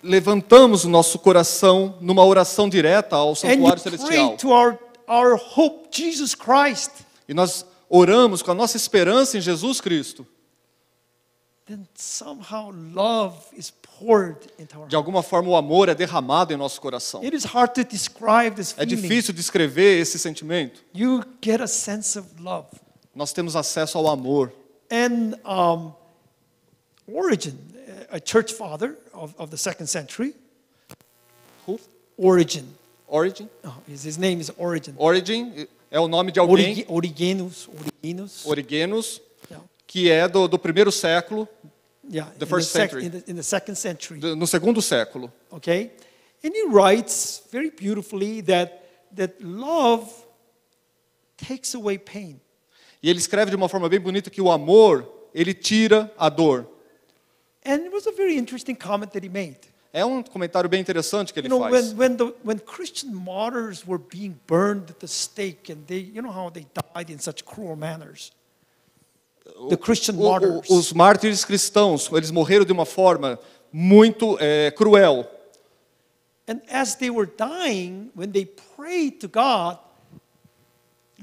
levantamos o nosso coração numa oração direta ao santuário celestial. to Our, our hope, Jesus Christ. e nós oramos com a nossa esperança em Jesus Cristo. Then somehow love is poured into our. De alguma forma o amor é derramado em nosso coração. It is hard to describe this é feeling. É difícil descrever esse sentimento. You get a sense of love. Nós temos acesso ao amor. And um, Origin, a church father of, of the second century. Who? Origin. Origin? Oh, his name is Origin. Origin é o nome de alguém. Origenus. Origenus. Origenus yeah. que é do, do primeiro século. Yeah, the first the century. In the, in the, second century. Do, no segundo século. Okay. And he writes very beautifully that that love takes away pain. E ele escreve de uma forma bem bonita que o amor, ele tira a dor. And it was a very interesting comment that he made. É um comentário bem interessante que ele you know, faz. When, when the when Christian martyrs were being burned at the stake and they, you know how they died in such cruel manners. The Christian o, O, os mártires cristãos, eles morreram de uma forma muito é, cruel. And as they were dying, when they prayed to God,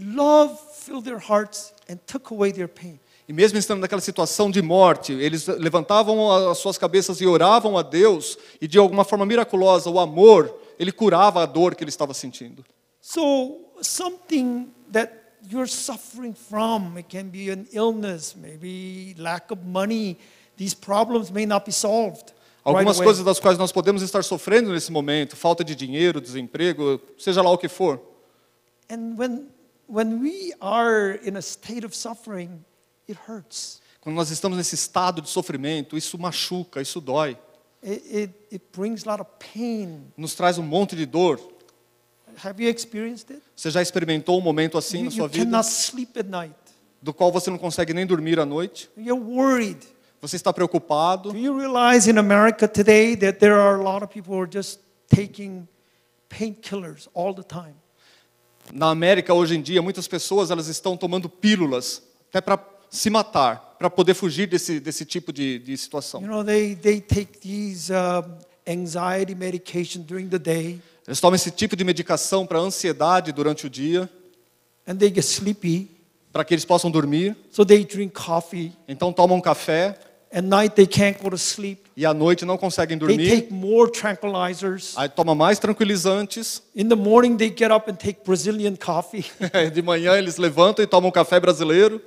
Love filled their hearts and took away their pain. E mesmo estando naquela situação de morte, eles levantavam as suas cabeças e oravam a Deus, e de alguma forma miraculosa, o amor, ele curava a dor que ele estava sentindo. So, something that you're suffering from, it can be an illness, maybe lack of money, these problems may not be solved. Algumas right coisas das quais nós podemos estar sofrendo nesse momento, falta de dinheiro, desemprego, seja lá o que for. And when When we are in a state of suffering, it hurts. Quando nós estamos nesse estado de sofrimento, isso machuca, isso dói. It, it, it brings a lot of pain. Nos traz um monte de dor. Have you experienced it? Você já experimentou um momento assim you, na sua you vida? sleep at night. Do qual você não consegue nem dormir à noite? You're worried. Você está preocupado? Do you realize in America today that there are a lot of people who are just taking painkillers all the time? na América hoje em dia, muitas pessoas elas estão tomando pílulas até para se matar, para poder fugir desse, desse tipo de, de situação. You know, they, they take these, uh, anxiety medication during the day, Eles tomam esse tipo de medicação para ansiedade durante o dia, and they get sleepy, para que eles possam dormir. So they drink coffee, Então tomam café At night they can't go to sleep. E à noite não conseguem dormir. They take more tranquilizers. Aí toma mais tranquilizantes. In the morning they get up and take Brazilian coffee. É, de manhã eles levantam e tomam café brasileiro.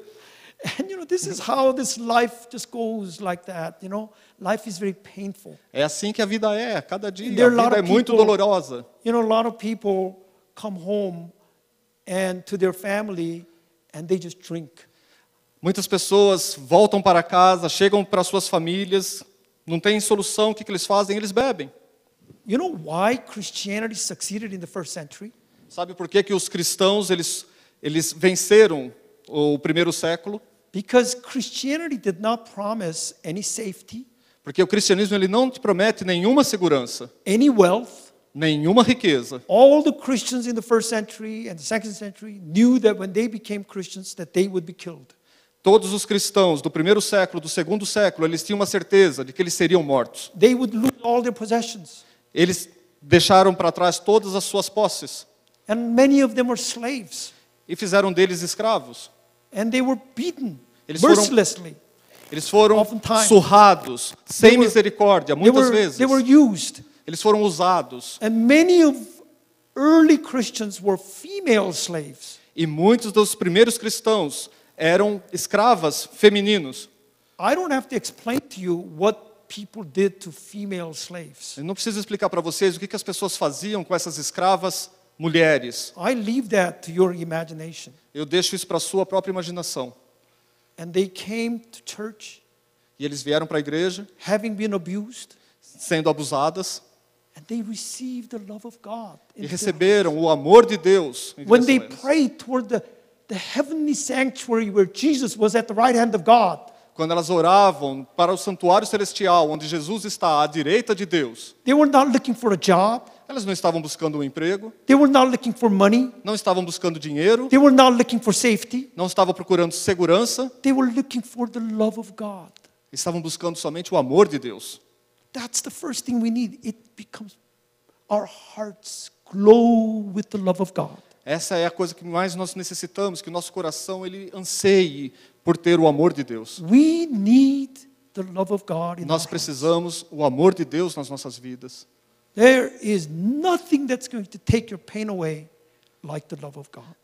And you know this is how this life just goes like that, you know? Life is very painful. É assim que a vida é, cada dia. And a vida lot é of é muito people, dolorosa. You know, a lot of people come home and to their family and they just drink. Muitas pessoas voltam para casa, chegam para suas famílias, não tem solução, o que, que eles fazem? Eles bebem. You know why Christianity succeeded in the first century? Sabe por que, que os cristãos eles, eles venceram o primeiro século? Because Christianity did not promise any safety. Porque o cristianismo ele não te promete nenhuma segurança. Any wealth. Nenhuma riqueza. All the Christians in the first century and the second century knew that when they became Christians that they would be killed. Todos os cristãos do primeiro século, do segundo século, eles tinham uma certeza de que eles seriam mortos. They would lose all their possessions. Eles deixaram para trás todas as suas posses. And many of them were slaves. E fizeram deles escravos. And they were beaten eles mercilessly. Foram, eles foram Oftentimes. surrados, sem were, misericórdia, muitas were, vezes. They were used. Eles foram usados. And many of early Christians were female slaves. E muitos dos primeiros cristãos eram escravas femininos. Eu não preciso explicar para vocês o que, que as pessoas faziam com essas escravas mulheres. I leave that to your imagination. Eu deixo isso para a sua própria imaginação. And they came to church, e eles vieram para a igreja, having been abused, sendo abusadas. And they received the love of God e receberam o amor de Deus. When they prayed toward the the heavenly sanctuary where Jesus was at the right hand of God. Quando elas oravam para o santuário celestial onde Jesus está à direita de Deus. They were not looking for a job. Elas não estavam buscando um emprego. They were not looking for money. Não estavam buscando dinheiro. They were not looking for safety. Não estavam procurando segurança. They were looking for the love of God. Estavam buscando somente o amor de Deus. That's the first thing we need. It becomes our hearts glow with the love of God. Essa é a coisa que mais nós necessitamos, que o nosso coração ele anseie por ter o amor de Deus. We need the love of God in nós precisamos o amor de Deus nas nossas vidas.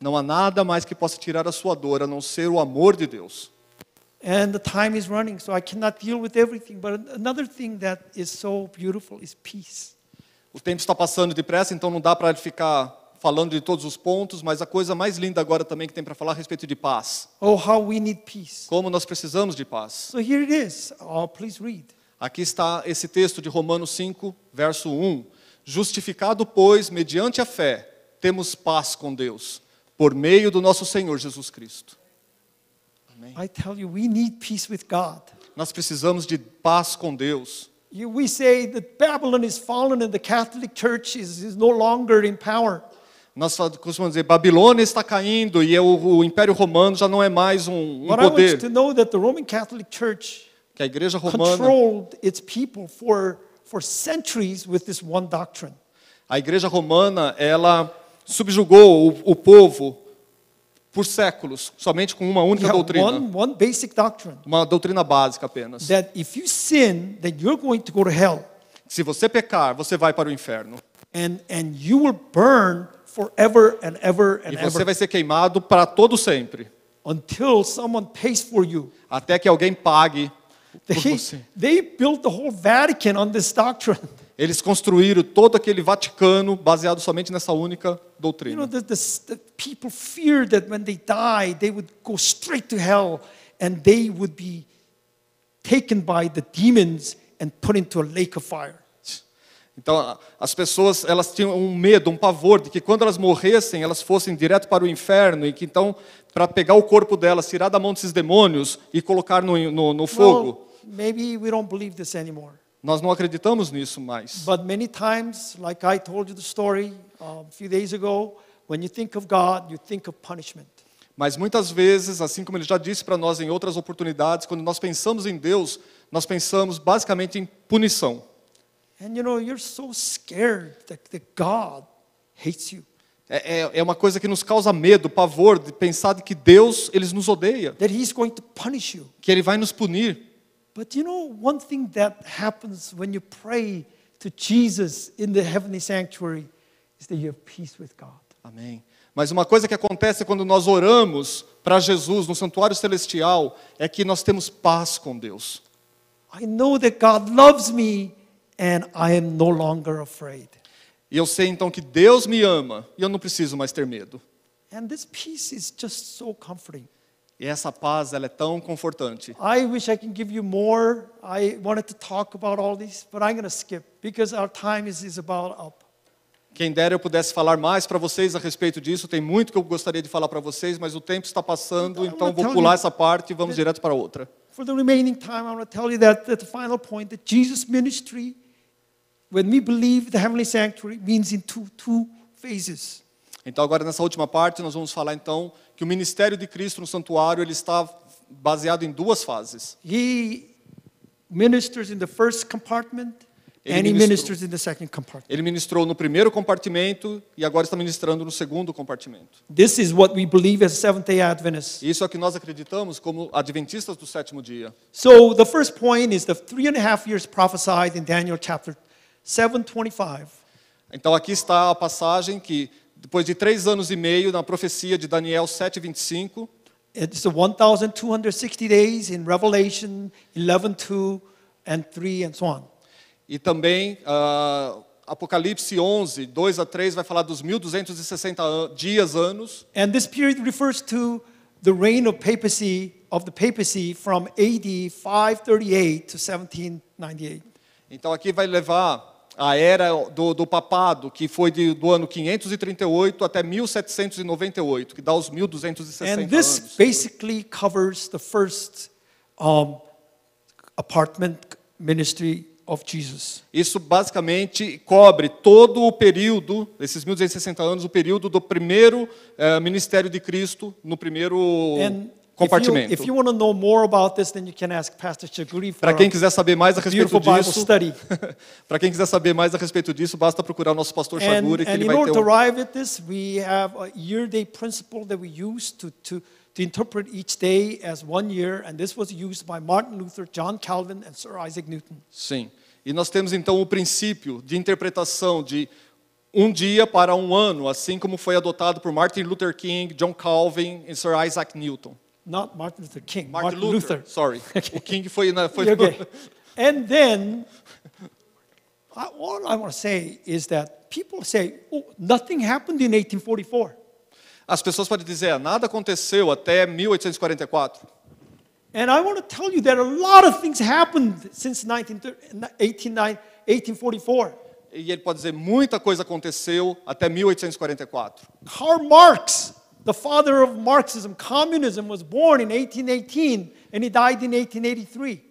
Não há nada mais que possa tirar a sua dor a não ser o amor de Deus. And the time is running, so I cannot deal with everything, but another thing that is so beautiful is peace. O tempo está passando depressa, então não dá para ficar falando de todos os pontos, mas a coisa mais linda agora também que tem para falar a respeito de paz. Oh, how we need peace. Como nós precisamos de paz. So here it is. Oh, please read. Aqui está esse texto de Romanos 5, verso 1. Justificado, pois, mediante a fé, temos paz com Deus, por meio do nosso Senhor Jesus Cristo. Amém. I tell you, we need peace with God. Nós precisamos de paz com Deus. We say that Babylon is fallen and the Catholic Church is, is no longer in power. Nós costumamos dizer, Babilônia está caindo e é o, o Império Romano já não é mais um, um But poder. I want you to know that the Roman Catholic Church que a Igreja Romana controlled its people for for centuries with this one doctrine. A Igreja Romana ela subjugou o, o povo por séculos, somente com uma única doutrina. One, one basic doctrine, uma doutrina básica apenas. That if you sin, that you're going to go to hell. Se você pecar, você vai para o inferno. And and you will burn forever and ever and e você vai ser queimado para todo sempre. Until someone pays for you. Até que alguém pague por você. They built the whole Vatican on this doctrine. Eles construíram todo aquele Vaticano baseado somente nessa única doutrina. You know, the, the, the people feared that when they died, they would go straight to hell and they would be taken by the demons and put into a lake of fire. Então, as pessoas elas tinham um medo, um pavor de que quando elas morressem, elas fossem direto para o inferno e que então, para pegar o corpo delas, tirar da mão desses demônios e colocar no, no, no fogo. Well, maybe we don't believe this anymore. Nós não acreditamos nisso mais. But many times, like I told you the story um, a few days ago, when you think of God, you think of punishment. Mas muitas vezes, assim como ele já disse para nós em outras oportunidades, quando nós pensamos em Deus, nós pensamos basicamente em punição. And you know, you're so scared that, that God hates you. É, é, é, uma coisa que nos causa medo, pavor, de pensar de que Deus eles nos odeia. That he's going to punish you. Que ele vai nos punir. But you know one thing that happens when you pray to Jesus in the heavenly sanctuary is that you have peace with God. Amém. Mas uma coisa que acontece quando nós oramos para Jesus no santuário celestial é que nós temos paz com Deus. I know that God loves me and I am no longer afraid. E eu sei então que Deus me ama e eu não preciso mais ter medo. And this peace is just so comforting. E essa paz ela é tão confortante. I wish I can give you more. I wanted to talk about all this, but I'm going to skip because our time is is about up. Quem dera eu pudesse falar mais para vocês a respeito disso. Tem muito que eu gostaria de falar para vocês, mas o tempo está passando, então vou pular essa parte e vamos direto para outra. For the remaining time, I want to tell you that, that the final point that Jesus' ministry When we believe the heavenly sanctuary means in two, two phases. Então agora nessa última parte nós vamos falar então que o ministério de Cristo no santuário ele está baseado em duas fases. He ministers in the first compartment ele and he ministers in the second compartment. Ele ministrou no primeiro compartimento e agora está ministrando no segundo compartimento. This is what we believe as Seventh-day Adventists. Isso é o que nós acreditamos como adventistas do sétimo dia. So the first point is the three and a half years prophesied in Daniel chapter 7:25. Então aqui está a passagem que depois de três anos e meio na profecia de Daniel 7:25. It's 1260 days in Revelation 11:2 and 3 and so on. E também uh, Apocalipse 11, 2 a 3 vai falar dos 1260 dias anos. And this period refers to the reign of papacy of the papacy from AD 538 to 1798. Então aqui vai levar a era do, do papado, que foi de, do ano 538 até 1798, que dá os 1260 And this anos. basically covers the first um, apartment ministry of Jesus. Isso basicamente cobre todo o período, esses 1260 anos, o período do primeiro uh, ministério de Cristo no primeiro And compartimento. Para quem quiser saber mais a respeito disso, para quem quiser saber mais a respeito disso, basta procurar nosso pastor Shaguri que ele vai ter. And um... to arrive at this, we have a year day principle that we use to to to interpret each day as one year, and this was used by Martin Luther, John Calvin, and Sir Isaac Newton. Sim. E nós temos então o princípio de interpretação de um dia para um ano, assim como foi adotado por Martin Luther King, John Calvin e Sir Isaac Newton not Martin Luther King, Martin, Martin Luther. Luther. Sorry. Okay. O King foi na foi okay. And then I, all I want to say is that people say, oh, nothing happened in 1844." As pessoas podem dizer, ah, nada aconteceu até 1844. And I want to tell you that a lot of things happened since 1844. E ele pode dizer muita coisa aconteceu até 1844. Karl Marx the father of Marxism, communism, was born in 1818 and he died in 1883.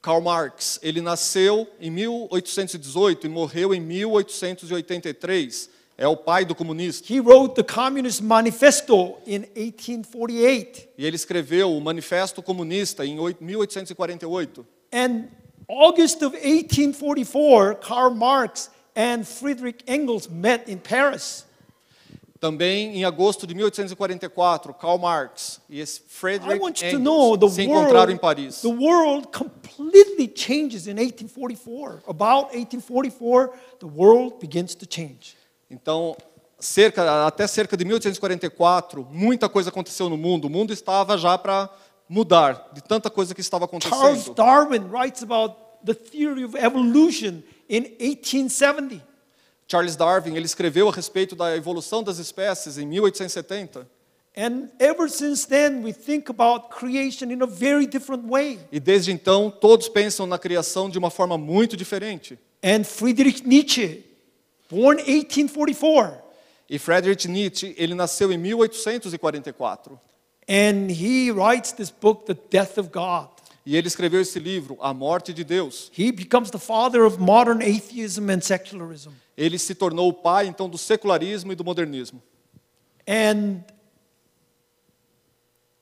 Karl Marx, ele nasceu em 1818 e morreu em 1883. É o pai do comunismo. He wrote the Communist Manifesto in 1848. E ele escreveu o Manifesto Comunista em 1848. And August of 1844, Karl Marx and Friedrich Engels met in Paris. Também em agosto de 1844, Karl Marx e esse Frederick Engels se encontraram em Paris. The world completely changes in 1844. About 1844, the world begins to change. Então, cerca até cerca de 1844, muita coisa aconteceu no mundo. O mundo estava já para mudar de tanta coisa que estava acontecendo. Charles Darwin writes about the theory of evolution in 1870. Charles Darwin, ele escreveu a respeito da evolução das espécies em 1870. E desde então todos pensam na criação de uma forma muito diferente. And Friedrich Nietzsche, born 1844. E Friedrich Nietzsche, ele nasceu em 1844. And he writes this book The Death of God. E ele escreveu esse livro, A Morte de Deus. He becomes the father of modern atheism and secularism. Ele se tornou o pai então do secularismo e do modernismo. And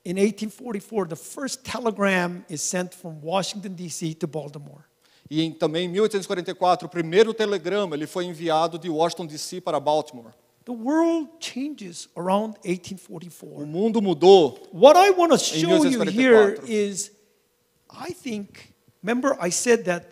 in 1844 the first telegram is sent from Washington DC to Baltimore. E em, também em 1844 o primeiro telegrama ele foi enviado de Washington DC para Baltimore. The world changes around 1844. O mundo mudou. What I want to show you here is I think, remember I said that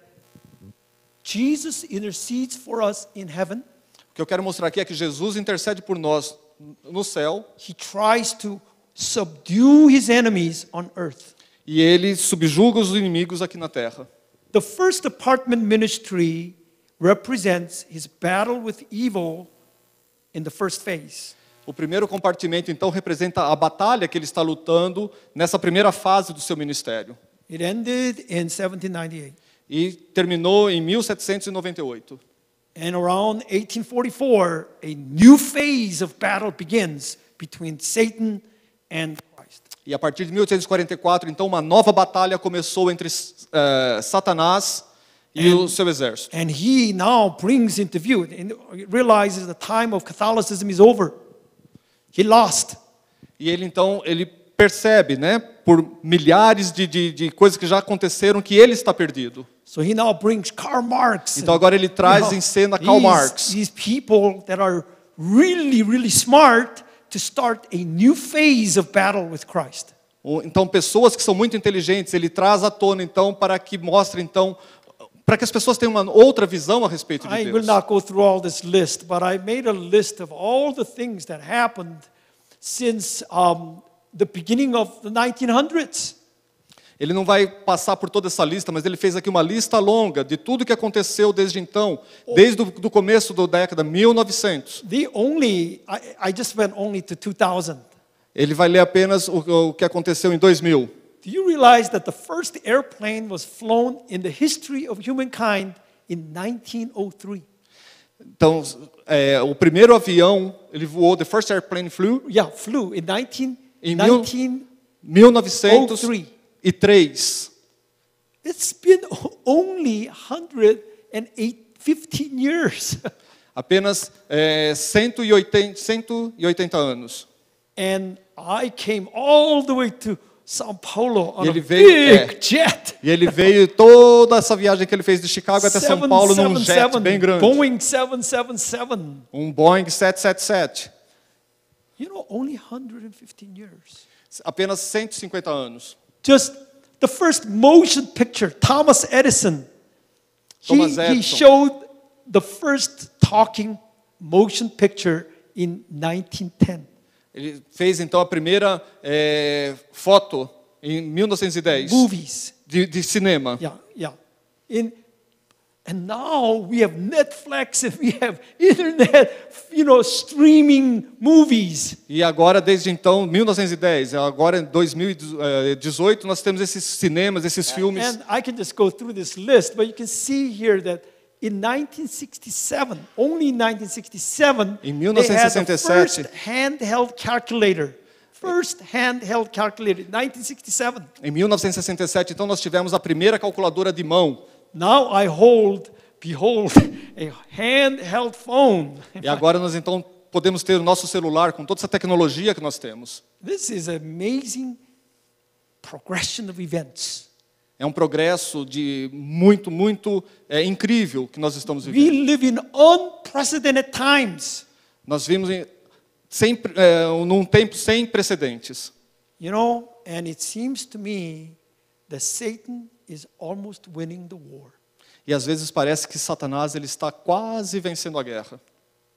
Jesus intercedes for us in heaven. O que eu quero mostrar aqui é que Jesus intercede por nós no céu. He tries to subdue his enemies on earth. E ele subjuga os inimigos aqui na terra. The first apartment ministry represents his battle with evil in the first phase. O primeiro compartimento então representa a batalha que ele está lutando nessa primeira fase do seu ministério. It ended in 1798. E terminou em 1798. And around 1844, a new phase of battle begins between Satan and Christ. E a partir de 1844, então, uma nova batalha começou entre uh, Satanás e and, o seu exército. And he now brings into view and realizes the time of Catholicism is over. He lost. E ele então ele percebe, né, por milhares de, de, de coisas que já aconteceram, que ele está perdido. So he now brings Karl Marx. Então agora ele traz em cena Karl Marx. These people that are really, really smart to start a new phase of battle with Christ. Então pessoas que são muito inteligentes, ele traz à tona então para que mostre então para que as pessoas tenham uma outra visão a respeito de Deus. I will not go through all this list, but I made a list of all the things that happened since um, the beginning of the 1900s. Ele não vai passar por toda essa lista, mas ele fez aqui uma lista longa de tudo que aconteceu desde então, oh. desde o começo da década 1900. The only I, I just went only to 2000. Ele vai ler apenas o, o que aconteceu em 2000. Do you realize that the first airplane was flown in the history of humankind in 1903? Então, é, o primeiro avião, ele voou, the first airplane flew? Yeah, flew in 1903 em 1903. It's been only 115 years. Apenas é, 180, 180 anos. And I came all the way to São Paulo on e ele veio, a big é, jet. E ele veio toda essa viagem que ele fez de Chicago até São Paulo num jet bem grande. Boeing 777. Um Boeing 777. You know, only 115 years. Apenas 150 anos. Just the first motion picture, Thomas Edison. Thomas he, Edison. he showed the first talking motion picture in 1910. Ele fez então a primeira eh, foto em 1910. Movies. De, de cinema. Yeah, yeah. In And now we have Netflix and we have internet, you know, streaming movies. E agora desde então, 1910, agora em 2018 eh, nós temos esses cinemas, esses filmes. And, I can just go through this list, but you can see here that in 1967, only in 1967, 1967, they had the first handheld calculator. First handheld calculator, 1967. Em 1967, então nós tivemos a primeira calculadora de mão. Now I hold, behold, a handheld phone. E agora nós então podemos ter o nosso celular com toda essa tecnologia que nós temos. This is amazing progression of events. É um progresso de muito, muito é, incrível que nós estamos vivendo. We live in unprecedented times. Nós vivemos em, sempre, é, num tempo sem precedentes. You know, and it seems to me that Satan is almost winning the war. E às vezes parece que Satanás ele está quase vencendo a guerra.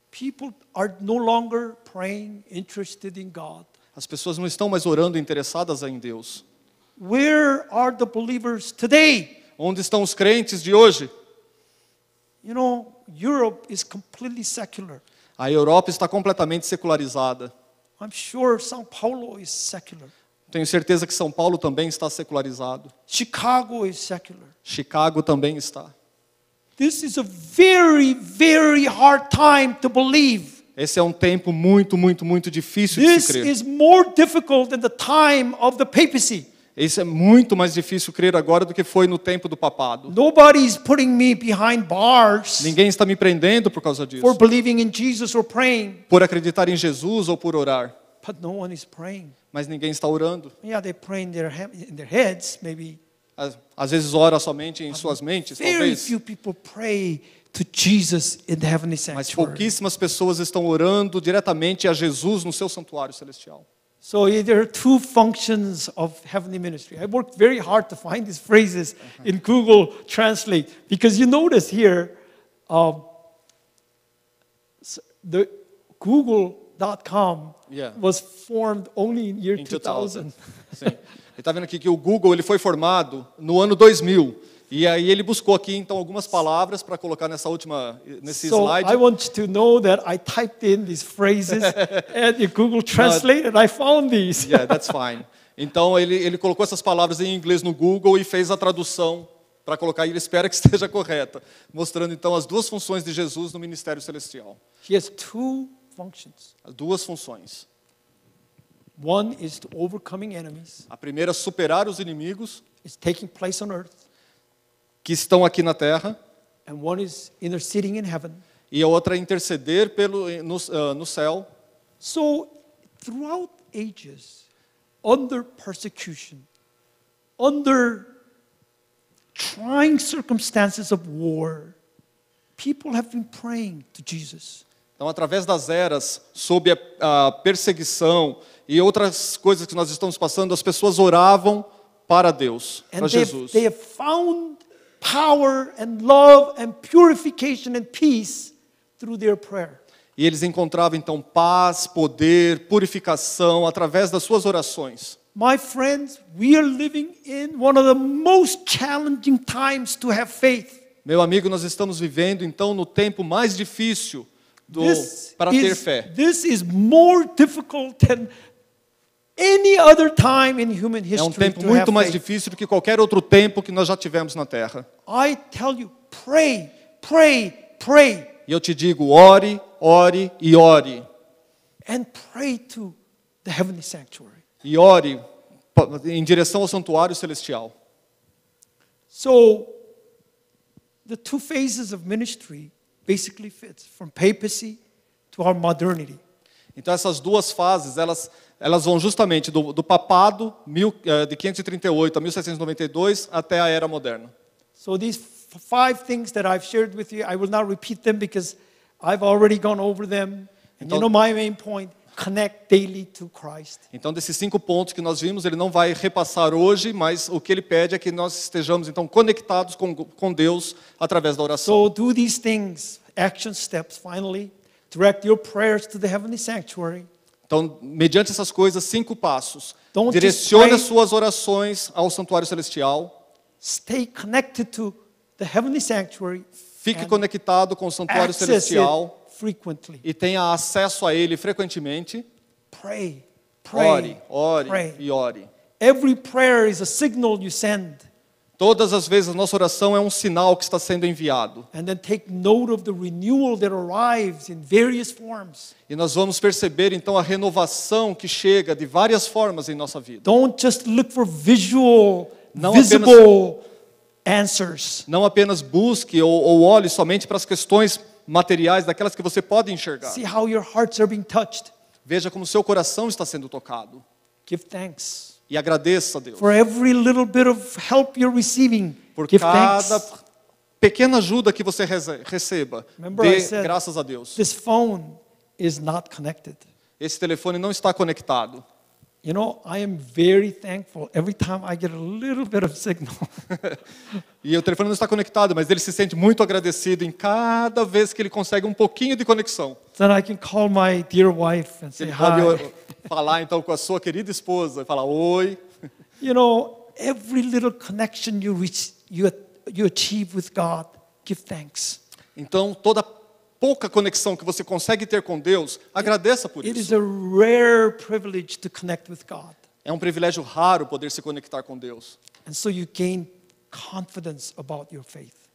People are no longer praying interested in God. As pessoas não estão mais orando interessadas em Deus. Where are the believers today? Onde estão os crentes de hoje? You know, Europe is completely secular. A Europa está completamente secularizada. I'm sure São Paulo is secular. Tenho certeza que São Paulo também está secularizado. Chicago is secular. Chicago também está. This is a very, very hard time to believe. Esse é um tempo muito, muito, muito difícil This de se crer. Is more difficult than the time of the papacy. Isso é muito mais difícil crer agora do que foi no tempo do papado. Nobody is putting me behind bars. Ninguém está me prendendo por causa disso. For believing in Jesus or praying. Por acreditar em Jesus ou por orar. Mas ninguém está orando. Yeah, they pray in their, in their heads, maybe. Às, às vezes ora somente em But suas mentes, very talvez. Few people pray to Jesus in the heavenly sanctuary. Mas pouquíssimas pessoas estão orando diretamente a Jesus no seu santuário celestial. So there are two functions of heavenly ministry. I worked very hard to find these phrases uh-huh. in Google Translate because you notice here, um, uh, the Google dot com yeah. was formed only in year in 2000. 2000. Ele está vendo aqui que o Google ele foi formado no ano 2000. E aí ele buscou aqui então algumas palavras para colocar nessa última nesse so, slide. I want you to know that I typed in these phrases and the Google Translate and I found these. yeah, that's fine. Então ele ele colocou essas palavras em inglês no Google e fez a tradução para colocar e ele espera que esteja correta, mostrando então as duas funções de Jesus no ministério celestial. He has two functions. Duas funções. One is to overcoming enemies. A primeira é superar os inimigos. It's taking place on earth. Que estão aqui na terra. And one is interceding in heaven. E a outra é interceder pelo eh, no, uh, no céu. So throughout ages under persecution, under trying circumstances of war, people have been praying to Jesus. Então, através das eras, sob a, a perseguição e outras coisas que nós estamos passando, as pessoas oravam para Deus, para Jesus. They found power and love and purification and peace through their prayer. E eles encontravam então paz, poder, purificação através das suas orações. My friends, we are living in one of the most challenging times to have faith. Meu amigo, nós estamos vivendo então no tempo mais difícil do, para ter fé. This is more difficult than any other time in human history. É um tempo muito mais difícil do que qualquer outro tempo que nós já tivemos na Terra. I tell you, pray, pray, pray. E eu te digo, ore, ore e ore. And pray to the heavenly sanctuary. E ore em direção ao santuário celestial. So, the two phases of ministry basically fits from papacy to our modernity. Então essas duas fases, elas elas vão justamente do, do papado mil, eh, de 538 a 1692 até a era moderna. So these five things that I've shared with you, I will not repeat them because I've already gone over them. And então, you know my main point então, desses cinco pontos que nós vimos, ele não vai repassar hoje, mas o que ele pede é que nós estejamos então conectados com, com Deus através da oração. So do these things, action steps. Finally, direct your prayers to the heavenly sanctuary. Então, mediante essas coisas, cinco passos. Don't Direcione as suas orações ao santuário celestial. Stay connected to the heavenly sanctuary. Fique conectado com o santuário celestial frequently. E tenha acesso a ele frequentemente. Pray, pray, ore, ore pray. e ore. Every prayer is a signal you send. Todas as vezes a nossa oração é um sinal que está sendo enviado. E nós vamos perceber então a renovação que chega de várias formas em nossa vida. Don't just look for visual, não visible apenas, answers. Não apenas busque ou, ou olhe somente para as questões materiais, daquelas que você pode enxergar. See how your hearts are being touched. Veja como seu coração está sendo tocado. Give thanks. E agradeça a Deus. For every little bit of help you're receiving. Por Give cada thanks. pequena ajuda que você receba, Remember dê said, graças a Deus. This phone is not connected. Esse telefone não está conectado. You know, I am very thankful every time I get a little bit of signal. e o telefone não está conectado, mas ele se sente muito agradecido em cada vez que ele consegue um pouquinho de conexão. Then I can call my dear wife and say hi. falar então com a sua querida esposa e falar oi. You know, every little connection you reach, you, you achieve with God, give thanks. Então toda pouca conexão que você consegue ter com Deus, agradeça por It isso. É um privilégio raro poder se conectar com Deus. So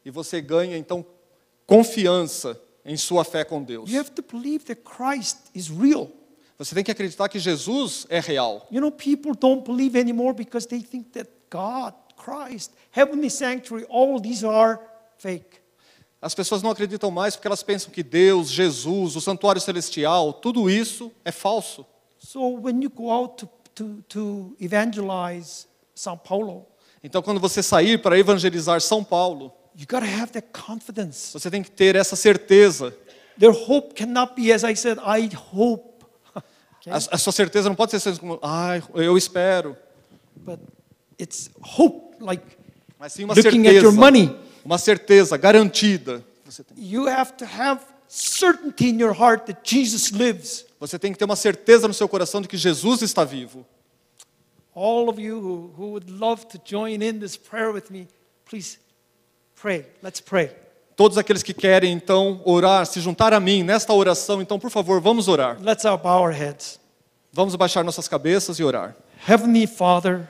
e você ganha então confiança em sua fé com Deus. Você tem que acreditar que Jesus é real. You know, people don't believe anymore because they think that God, Christ, heavenly sanctuary, all these are fake as pessoas não acreditam mais porque elas pensam que Deus, Jesus, o santuário celestial, tudo isso é falso. So when you go out to, to, to evangelize São Paulo, então quando você sair para evangelizar São Paulo, you gotta have that confidence. Você tem que ter essa certeza. Their hope cannot be as I said, I hope. Okay? A, a, sua certeza não pode ser como, ai, ah, eu espero. But it's hope like Mas sim uma looking certeza. at your money uma certeza garantida. Você tem. Você tem que ter uma certeza no seu coração de que Jesus está vivo. All of you who, who would love to join in this prayer with me, please pray. Let's pray. Todos aqueles que querem então orar, se juntar a mim nesta oração, então por favor, vamos orar. Let's bow our heads. Vamos abaixar nossas cabeças e orar. Heavenly Father,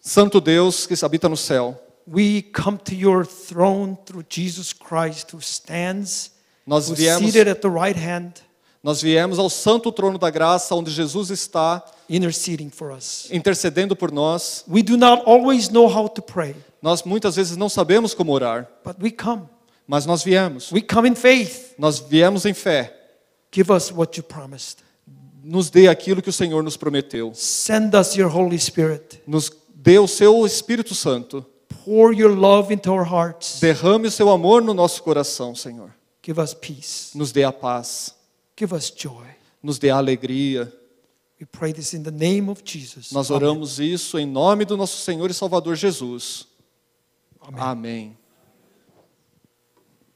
Santo Deus que habita no céu, We come to your throne through Jesus Christ who stands nós viemos, seated at the right hand. Nós viemos ao santo trono da graça onde Jesus está interceding for us. intercedendo por nós. We do not always know how to pray. Nós muitas vezes não sabemos como orar. But we come. Mas nós viemos. We come in faith. Nós viemos em fé. Give us what you promised. Nos dê aquilo que o Senhor nos prometeu. Send us your Holy Spirit. Nos dê o seu Espírito Santo. Pour your love into our hearts. Derrame o seu amor no nosso coração, Senhor. Give us peace. Nos dê a paz. Give us joy. Nos dê a alegria. We pray this in the name of Jesus. Nós oramos isso em nome do nosso Senhor e Salvador Jesus. Amém.